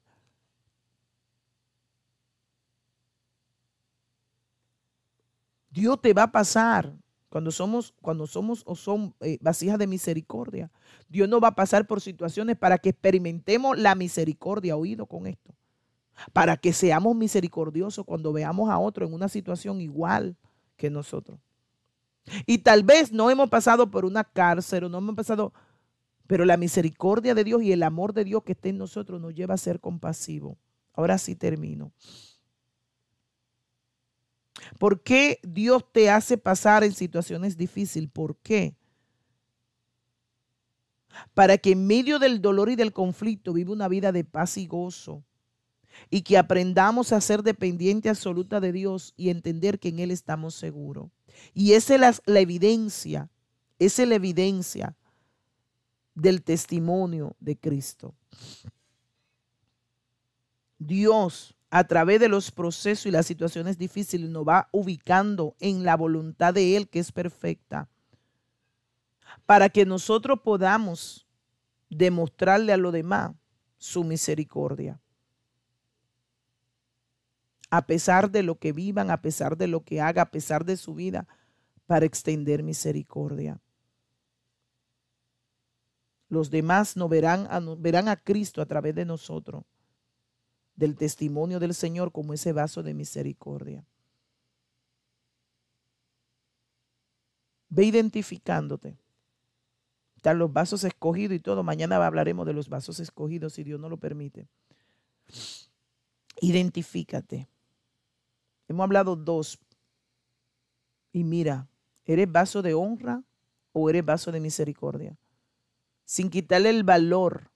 Dios te va a pasar. Cuando somos, cuando somos o son vasijas eh, de misericordia, Dios nos va a pasar por situaciones para que experimentemos la misericordia, oído con esto. Para que seamos misericordiosos cuando veamos a otro en una situación igual que nosotros. Y tal vez no hemos pasado por una cárcel o no hemos pasado, pero la misericordia de Dios y el amor de Dios que está en nosotros nos lleva a ser compasivos. Ahora sí termino. ¿Por qué Dios te hace pasar en situaciones difíciles? ¿Por qué? Para que en medio del dolor y del conflicto viva una vida de paz y gozo. Y que aprendamos a ser dependiente absoluta de Dios y entender que en Él estamos seguros. Y esa es la, la evidencia, esa es la evidencia del testimonio de Cristo. Dios a través de los procesos y las situaciones difíciles nos va ubicando en la voluntad de Él que es perfecta, para que nosotros podamos demostrarle a los demás su misericordia. A pesar de lo que vivan, a pesar de lo que haga, a pesar de su vida, para extender misericordia. Los demás no verán verán a Cristo a través de nosotros del testimonio del Señor como ese vaso de misericordia. Ve identificándote. Están los vasos escogidos y todo. Mañana hablaremos de los vasos escogidos si Dios no lo permite. Identifícate. Hemos hablado dos. Y mira, ¿eres vaso de honra o eres vaso de misericordia? Sin quitarle el valor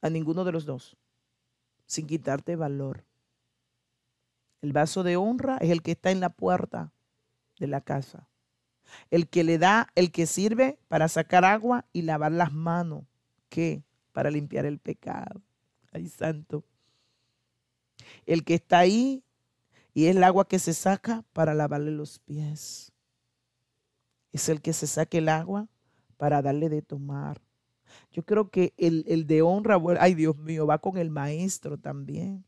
a ninguno de los dos sin quitarte valor. El vaso de honra es el que está en la puerta de la casa. El que le da, el que sirve para sacar agua y lavar las manos. ¿Qué? Para limpiar el pecado. Ay, santo. El que está ahí y es el agua que se saca para lavarle los pies. Es el que se saque el agua para darle de tomar. Yo creo que el, de honra, ay Dios mío, va con el maestro también.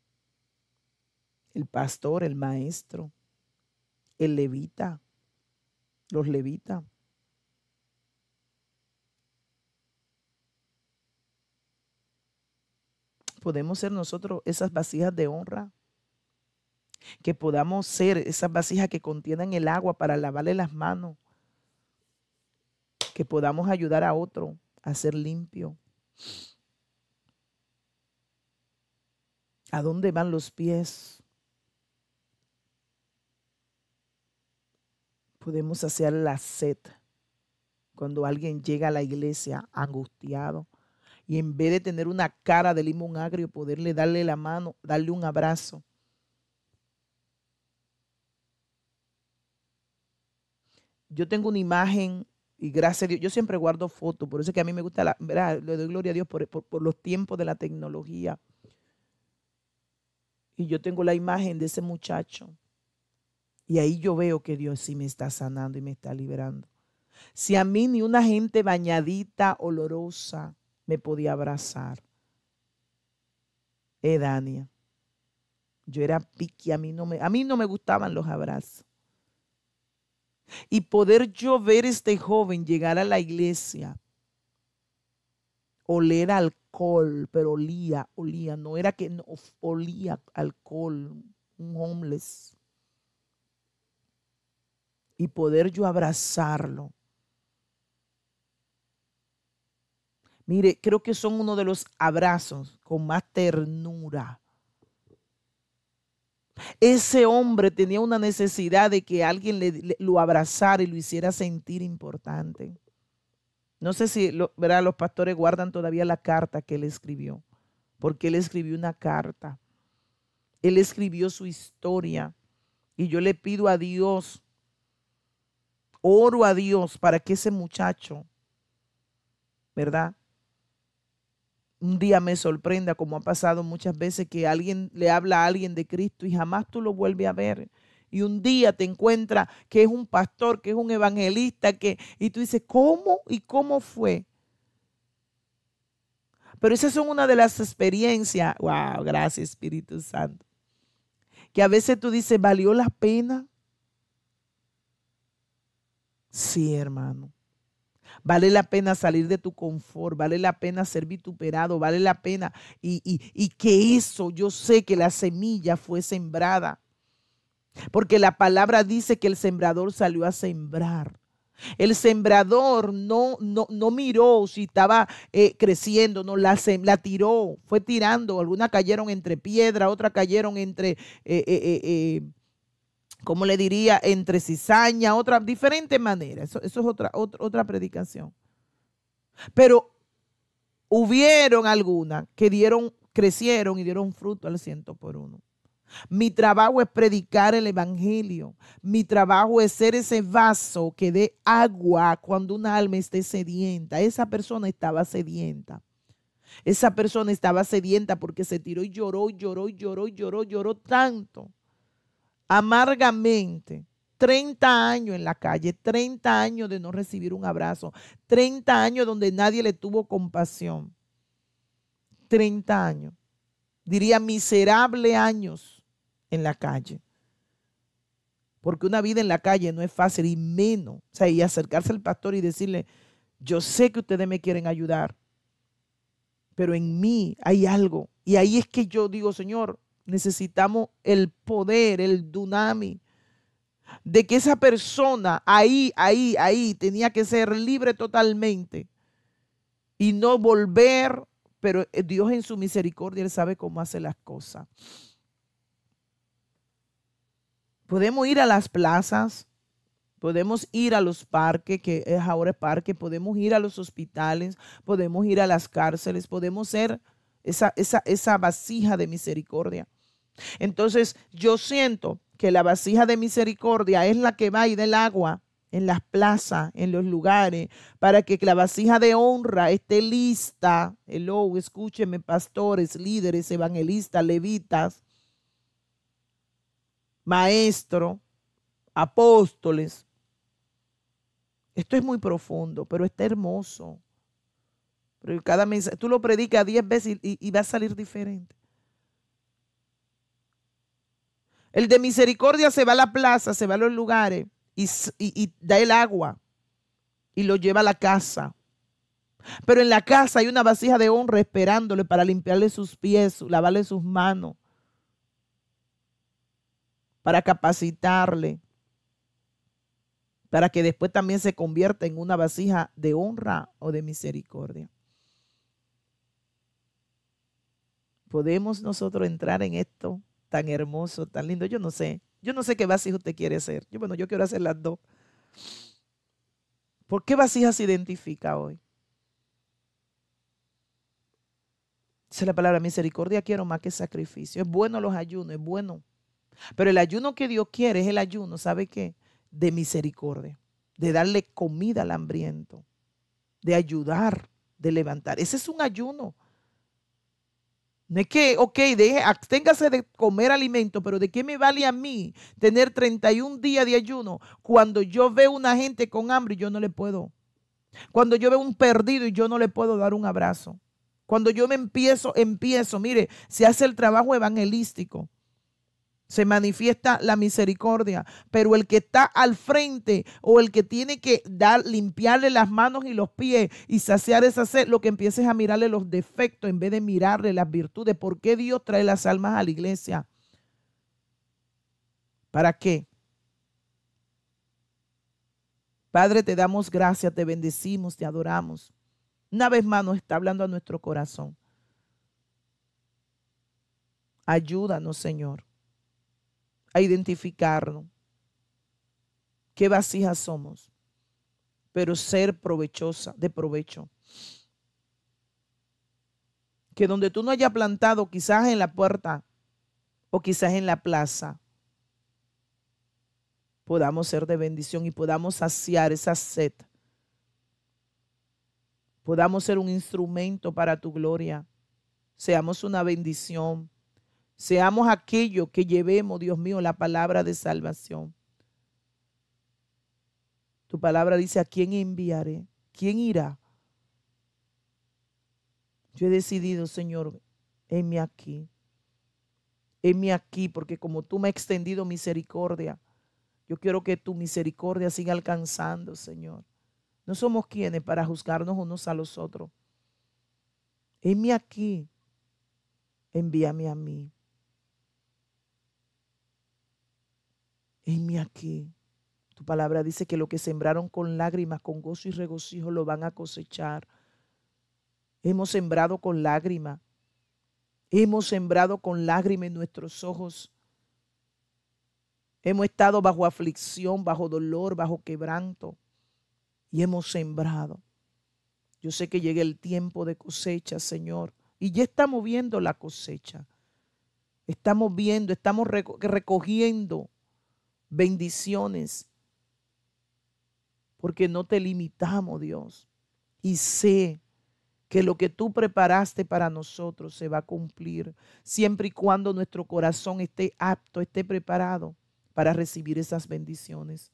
El pastor, el maestro, el levita, los levita. podemos ser nosotros esas vasijas de honra. Que podamos ser esas vasijas que contienen el agua para lavarle las manos. Que podamos ayudar a otro hacer limpio. ¿A dónde van los pies? Podemos hacer la sed cuando alguien llega a la iglesia angustiado y en vez de tener una cara de limón agrio, poderle darle la mano, darle un abrazo. Yo tengo una imagen y gracias a Dios, yo siempre guardo fotos, por eso es que a mí me gusta, la, ¿verdad? le doy gloria a Dios por, los tiempos de la tecnología. Y yo tengo la imagen de ese muchacho. Y ahí yo veo que Dios sí me está sanando y me está liberando. Si a mí ni una gente bañadita, olorosa, me podía abrazar. Eh, Dania. Yo era piqui, a mí no me, a mí no me gustaban los abrazos y poder yo ver este joven llegar a la iglesia, oler alcohol, pero olía, olía, no era que no, olía alcohol, un homeless. Y poder yo abrazarlo. Mire, creo que son uno de los abrazos con más ternura ese hombre tenía una necesidad de que alguien le, lo abrazara y lo hiciera sentir importante. No sé si los pastores guardan todavía la carta que él escribió, porque él escribió una carta. Él escribió su historia. Y yo le pido a Dios, oro a Dios para que ese muchacho, ¿verdad? un día me sorprenda, como ha pasado muchas veces, que alguien le habla a alguien de Cristo y jamás tú lo vuelves a ver. Y un día te encuentra que es un pastor, que es un evangelista, que, y tú dices, ¿cómo y cómo fue? Pero esas son una de las experiencias, wow, gracias Espíritu Santo, que a veces tú dices, ¿valió la pena? Sí, hermano. Vale la pena salir de tu confort, vale la pena ser vituperado, vale la pena. Y, que eso, yo sé que la semilla fue sembrada. Porque la palabra dice que el sembrador salió a sembrar. El sembrador no, no, miró si estaba eh, creciendo, no, la, la, tiró, fue tirando. Algunas cayeron entre piedra, otras cayeron entre eh, eh, como le diría, entre cizaña, otra diferente manera. Eso, es otra, otra, predicación. Pero hubieron algunas que dieron, crecieron y dieron fruto al ciento por uno. Mi trabajo es predicar el Evangelio. Mi trabajo es ser ese vaso que dé agua cuando un alma esté sedienta. Esa persona estaba sedienta. Esa persona estaba sedienta porque se tiró y lloró, lloró, lloró, lloró, lloró tanto amargamente 30 años en la calle, 30 años de no recibir un abrazo, 30 años donde nadie le tuvo compasión. 30 años, diría miserable años en la calle. Porque una vida en la calle no es fácil y menos. O sea, y acercarse al pastor y decirle, yo sé que ustedes me quieren ayudar, pero en mí hay algo. Y ahí es que yo digo, Señor, Necesitamos el poder, el dunami, de que esa persona ahí, ahí, ahí tenía que ser libre totalmente y no volver, pero eh, Dios en su misericordia, Él sabe cómo hace las cosas. Podemos ir a las plazas, Podemos ir a los parques, que es ahora parque, podemos ir a los hospitales, podemos ir a las cárceles, podemos ser esa, esa, esa vasija de misericordia. Entonces yo siento que la vasija de misericordia es la que va y del agua en las plazas, en los lugares, para que la vasija de honra esté lista. Hello, escúcheme, pastores, líderes, evangelistas, levitas, maestro, apóstoles. Esto es muy profundo, pero está hermoso. Pero cada mes tú lo predicas diez veces y va a salir diferente. El de misericordia se va a la plaza, se va a los lugares y, da el agua y lo lleva a la casa. Pero en la casa hay una vasija de honra esperándole para limpiarle sus pies, lavarle sus manos, para capacitarle, para que después también se convierta en una vasija de honra o de misericordia. ¿Podemos nosotros entrar en esto? tan hermoso, tan lindo. Yo no sé. Yo no sé qué vasija usted quiere hacer. Yo, bueno, yo quiero hacer las dos. ¿Por qué vasija se identifica hoy? Esa es la palabra misericordia, quiero más que sacrificio. Es bueno los ayunos, es bueno. Pero el ayuno que Dios quiere es el ayuno, ¿sabe qué? De misericordia, de darle comida al hambriento, de ayudar, de levantar. Ese es un ayuno no es que, ok, deje, absténgase de comer alimento, pero ¿de qué me vale a mí tener 31 días de ayuno cuando yo veo una gente con hambre y yo no le puedo? Cuando yo veo un perdido y yo no le puedo dar un abrazo. Cuando yo me empiezo, empiezo, mire, se hace el trabajo evangelístico se manifiesta la misericordia, pero el que está al frente o el que tiene que dar limpiarle las manos y los pies y saciar esa sed, lo que empieces a mirarle los defectos en vez de mirarle las virtudes, ¿por qué Dios trae las almas a la iglesia? ¿Para qué? Padre, te damos gracias, te bendecimos, te adoramos. Una vez más nos está hablando a nuestro corazón. Ayúdanos, Señor a identificarnos. Qué vasijas somos, pero ser provechosa, de provecho. Que donde tú no haya plantado, quizás en la puerta o quizás en la plaza, podamos ser de bendición y podamos saciar esa sed. Podamos ser un instrumento para tu gloria. Seamos una bendición seamos aquellos que llevemos, Dios mío, la palabra de salvación. Tu palabra dice, ¿a quién enviaré? ¿Quién irá? Yo he decidido, Señor, heme aquí. Heme aquí, porque como tú me has extendido misericordia, yo quiero que tu misericordia siga alcanzando, Señor. No somos quienes para juzgarnos unos a los otros. Heme aquí, envíame a mí. Heme aquí. Tu palabra dice que lo que sembraron con lágrimas, con gozo y regocijo, lo van a cosechar. Hemos sembrado con lágrimas. Hemos sembrado con lágrimas nuestros ojos. Hemos estado bajo aflicción, bajo dolor, bajo quebranto. Y hemos sembrado. Yo sé que llega el tiempo de cosecha, Señor. Y ya estamos viendo la cosecha. Estamos viendo, estamos recogiendo bendiciones, porque no te limitamos, Dios. Y sé que lo que tú preparaste para nosotros se va a cumplir, siempre y cuando nuestro corazón esté apto, esté preparado para recibir esas bendiciones.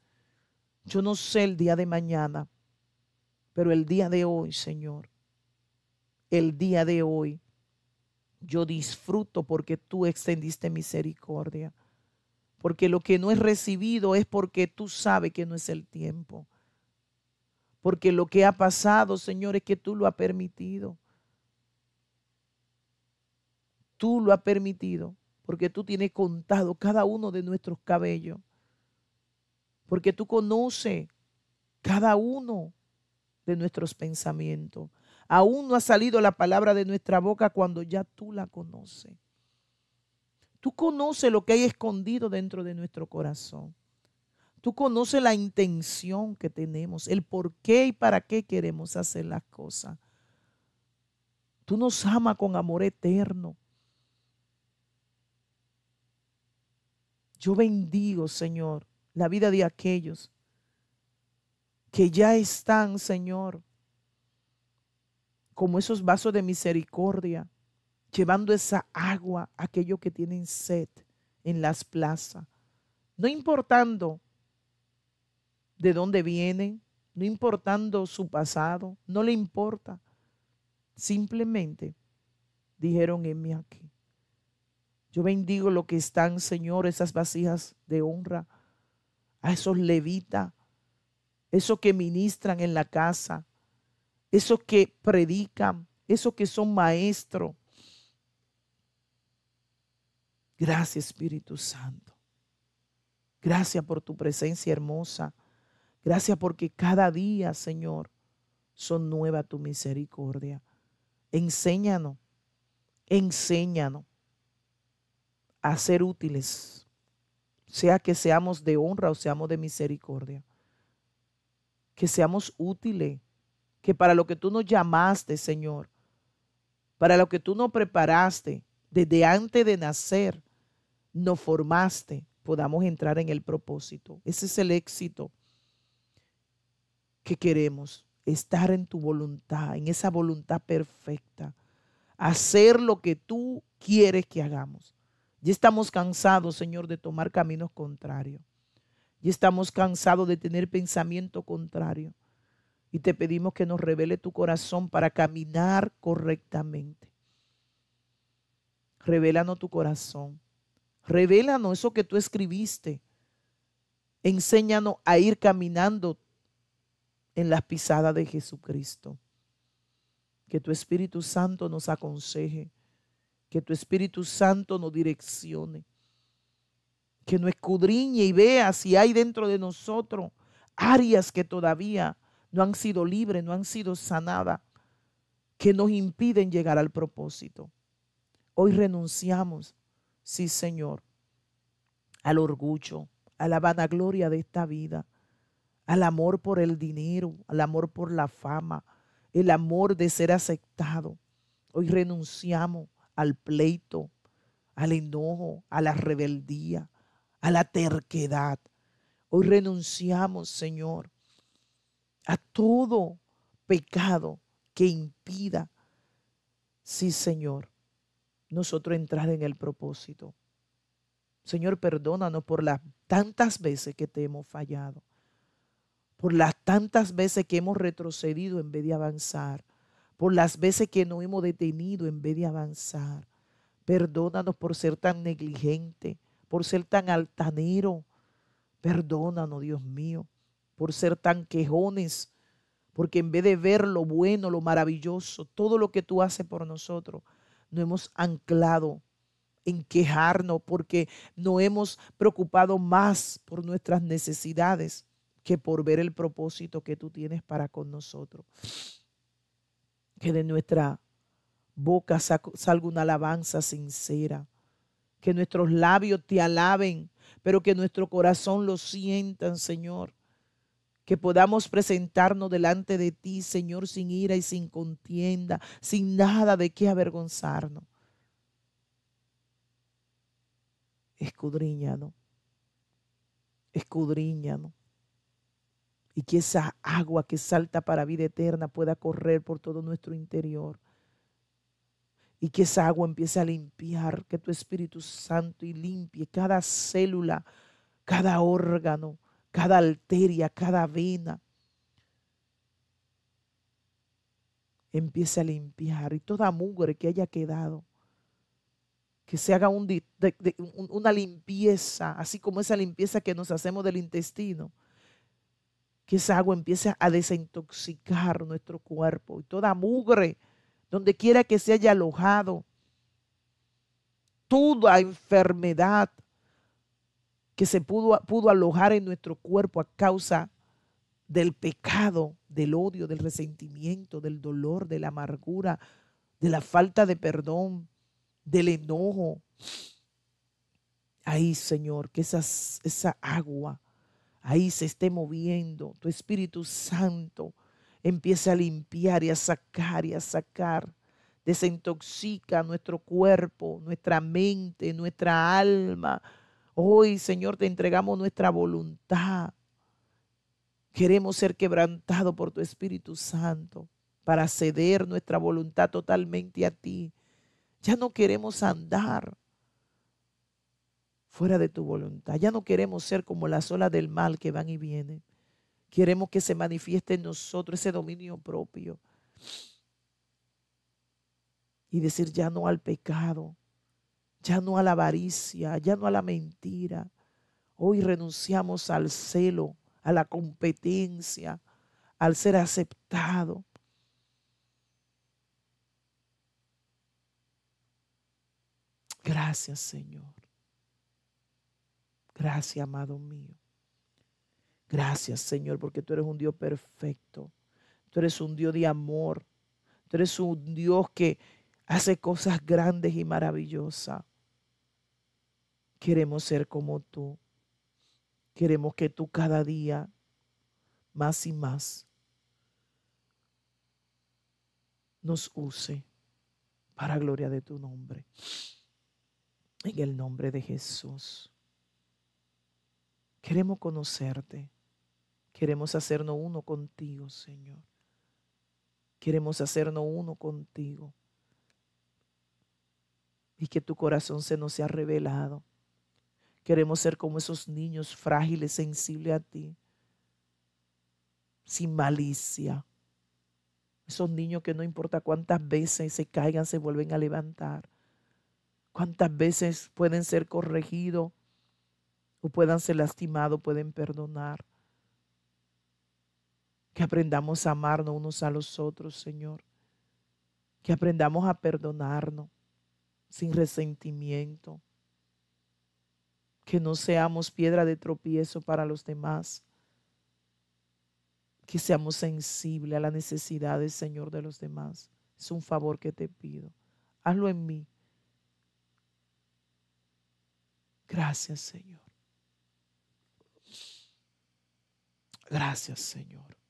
Yo no sé el día de mañana, pero el día de hoy, Señor, el día de hoy, yo disfruto porque tú extendiste misericordia porque lo que no es recibido es porque tú sabes que no es el tiempo. Porque lo que ha pasado, Señor, es que tú lo has permitido. Tú lo has permitido, porque tú tienes contado cada uno de nuestros cabellos. Porque tú conoces cada uno de nuestros pensamientos. Aún no ha salido la palabra de nuestra boca cuando ya tú la conoces. Tú conoces lo que hay escondido dentro de nuestro corazón. Tú conoces la intención que tenemos, el por qué y para qué queremos hacer las cosas. Tú nos amas con amor eterno. Yo bendigo, Señor, la vida de aquellos que ya están, Señor, como esos vasos de misericordia llevando esa agua a aquellos que tienen sed en las plazas, no importando de dónde vienen, no importando su pasado, no le importa. Simplemente dijeron, en mi aquí. Yo bendigo lo que están, Señor, esas vasijas de honra, a esos levitas, esos que ministran en la casa, esos que predican, esos que son maestros, Gracias Espíritu Santo. Gracias por tu presencia hermosa. Gracias porque cada día, Señor, son nueva tu misericordia. Enséñanos, enséñanos a ser útiles, sea que seamos de honra o seamos de misericordia. Que seamos útiles, que para lo que tú nos llamaste, Señor, para lo que tú nos preparaste desde antes de nacer, nos formaste, podamos entrar en el propósito. Ese es el éxito que queremos, estar en tu voluntad, en esa voluntad perfecta, hacer lo que tú quieres que hagamos. Ya estamos cansados, Señor, de tomar caminos contrarios. Ya estamos cansados de tener pensamiento contrario. Y te pedimos que nos revele tu corazón para caminar correctamente. Revélanos tu corazón Revélanos eso que tú escribiste. Enséñanos a ir caminando en las pisadas de Jesucristo. Que tu Espíritu Santo nos aconseje. Que tu Espíritu Santo nos direccione. Que nos escudriñe y vea si hay dentro de nosotros áreas que todavía no han sido libres, no han sido sanadas, que nos impiden llegar al propósito. Hoy renunciamos sí Señor, al orgullo, a la vanagloria de esta vida, al amor por el dinero, al amor por la fama, el amor de ser aceptado. Hoy renunciamos al pleito, al enojo, a la rebeldía, a la terquedad. Hoy renunciamos, Señor, a todo pecado que impida, sí, Señor, nosotros entrar en el propósito. Señor, perdónanos por las tantas veces que te hemos fallado, por las tantas veces que hemos retrocedido en vez de avanzar, por las veces que nos hemos detenido en vez de avanzar. Perdónanos por ser tan negligente, por ser tan altanero. Perdónanos, Dios mío, por ser tan quejones, porque en vez de ver lo bueno, lo maravilloso, todo lo que tú haces por nosotros, no hemos anclado en quejarnos porque no hemos preocupado más por nuestras necesidades que por ver el propósito que tú tienes para con nosotros. Que de nuestra boca salga una alabanza sincera, que nuestros labios te alaben, pero que nuestro corazón lo sientan, Señor que podamos presentarnos delante de ti, Señor, sin ira y sin contienda, sin nada de qué avergonzarnos. Escudriñanos, escudriñanos, y que esa agua que salta para vida eterna pueda correr por todo nuestro interior. Y que esa agua empiece a limpiar, que tu Espíritu Santo y limpie cada célula, cada órgano, cada arteria, cada vena. Empiece a limpiar y toda mugre que haya quedado, que se haga una limpieza, así como esa limpieza que nos hacemos del intestino, que esa agua empiece a desintoxicar nuestro cuerpo y toda mugre, donde quiera que se haya alojado, toda enfermedad, que se pudo, pudo alojar en nuestro cuerpo a causa del pecado, del odio, del resentimiento, del dolor, de la amargura, de la falta de perdón, del enojo. Ahí, Señor, que esa agua ahí se esté moviendo, tu Espíritu Santo empieza a limpiar y a sacar y a sacar. Desintoxica nuestro cuerpo, nuestra mente, nuestra alma, Hoy, Señor, te entregamos nuestra voluntad. Queremos ser quebrantados por tu Espíritu Santo para ceder nuestra voluntad totalmente a ti. Ya no queremos andar fuera de tu voluntad. Ya no queremos ser como las olas del mal que van y vienen. Queremos que se manifieste en nosotros ese dominio propio. Y decir ya no al pecado, ya no a la avaricia, ya no a la mentira. Hoy renunciamos al celo, a la competencia, al ser aceptado. Gracias, Señor. Gracias, amado mío. Gracias, Señor, porque tú eres un Dios perfecto. Tú eres un Dios de amor. Tú eres un Dios que hace cosas grandes y maravillosas. Queremos ser como tú. Queremos que tú cada día, más y más, nos use para gloria de tu nombre. En el nombre de Jesús. Queremos conocerte. Queremos hacernos uno contigo, Señor. Queremos hacernos uno contigo. Y que tu corazón se nos sea revelado Queremos ser como esos niños frágiles, sensibles a ti, sin malicia. Esos niños que no importa cuántas veces se caigan, se vuelven a levantar. Cuántas veces pueden ser corregidos o puedan ser lastimados, pueden perdonar. Que aprendamos a amarnos unos a los otros, Señor. Que aprendamos a perdonarnos sin resentimiento que no seamos piedra de tropiezo para los demás, que seamos sensibles a las necesidades, Señor, de los demás. Es un favor que te pido. Hazlo en mí. Gracias, Señor. Gracias, Señor.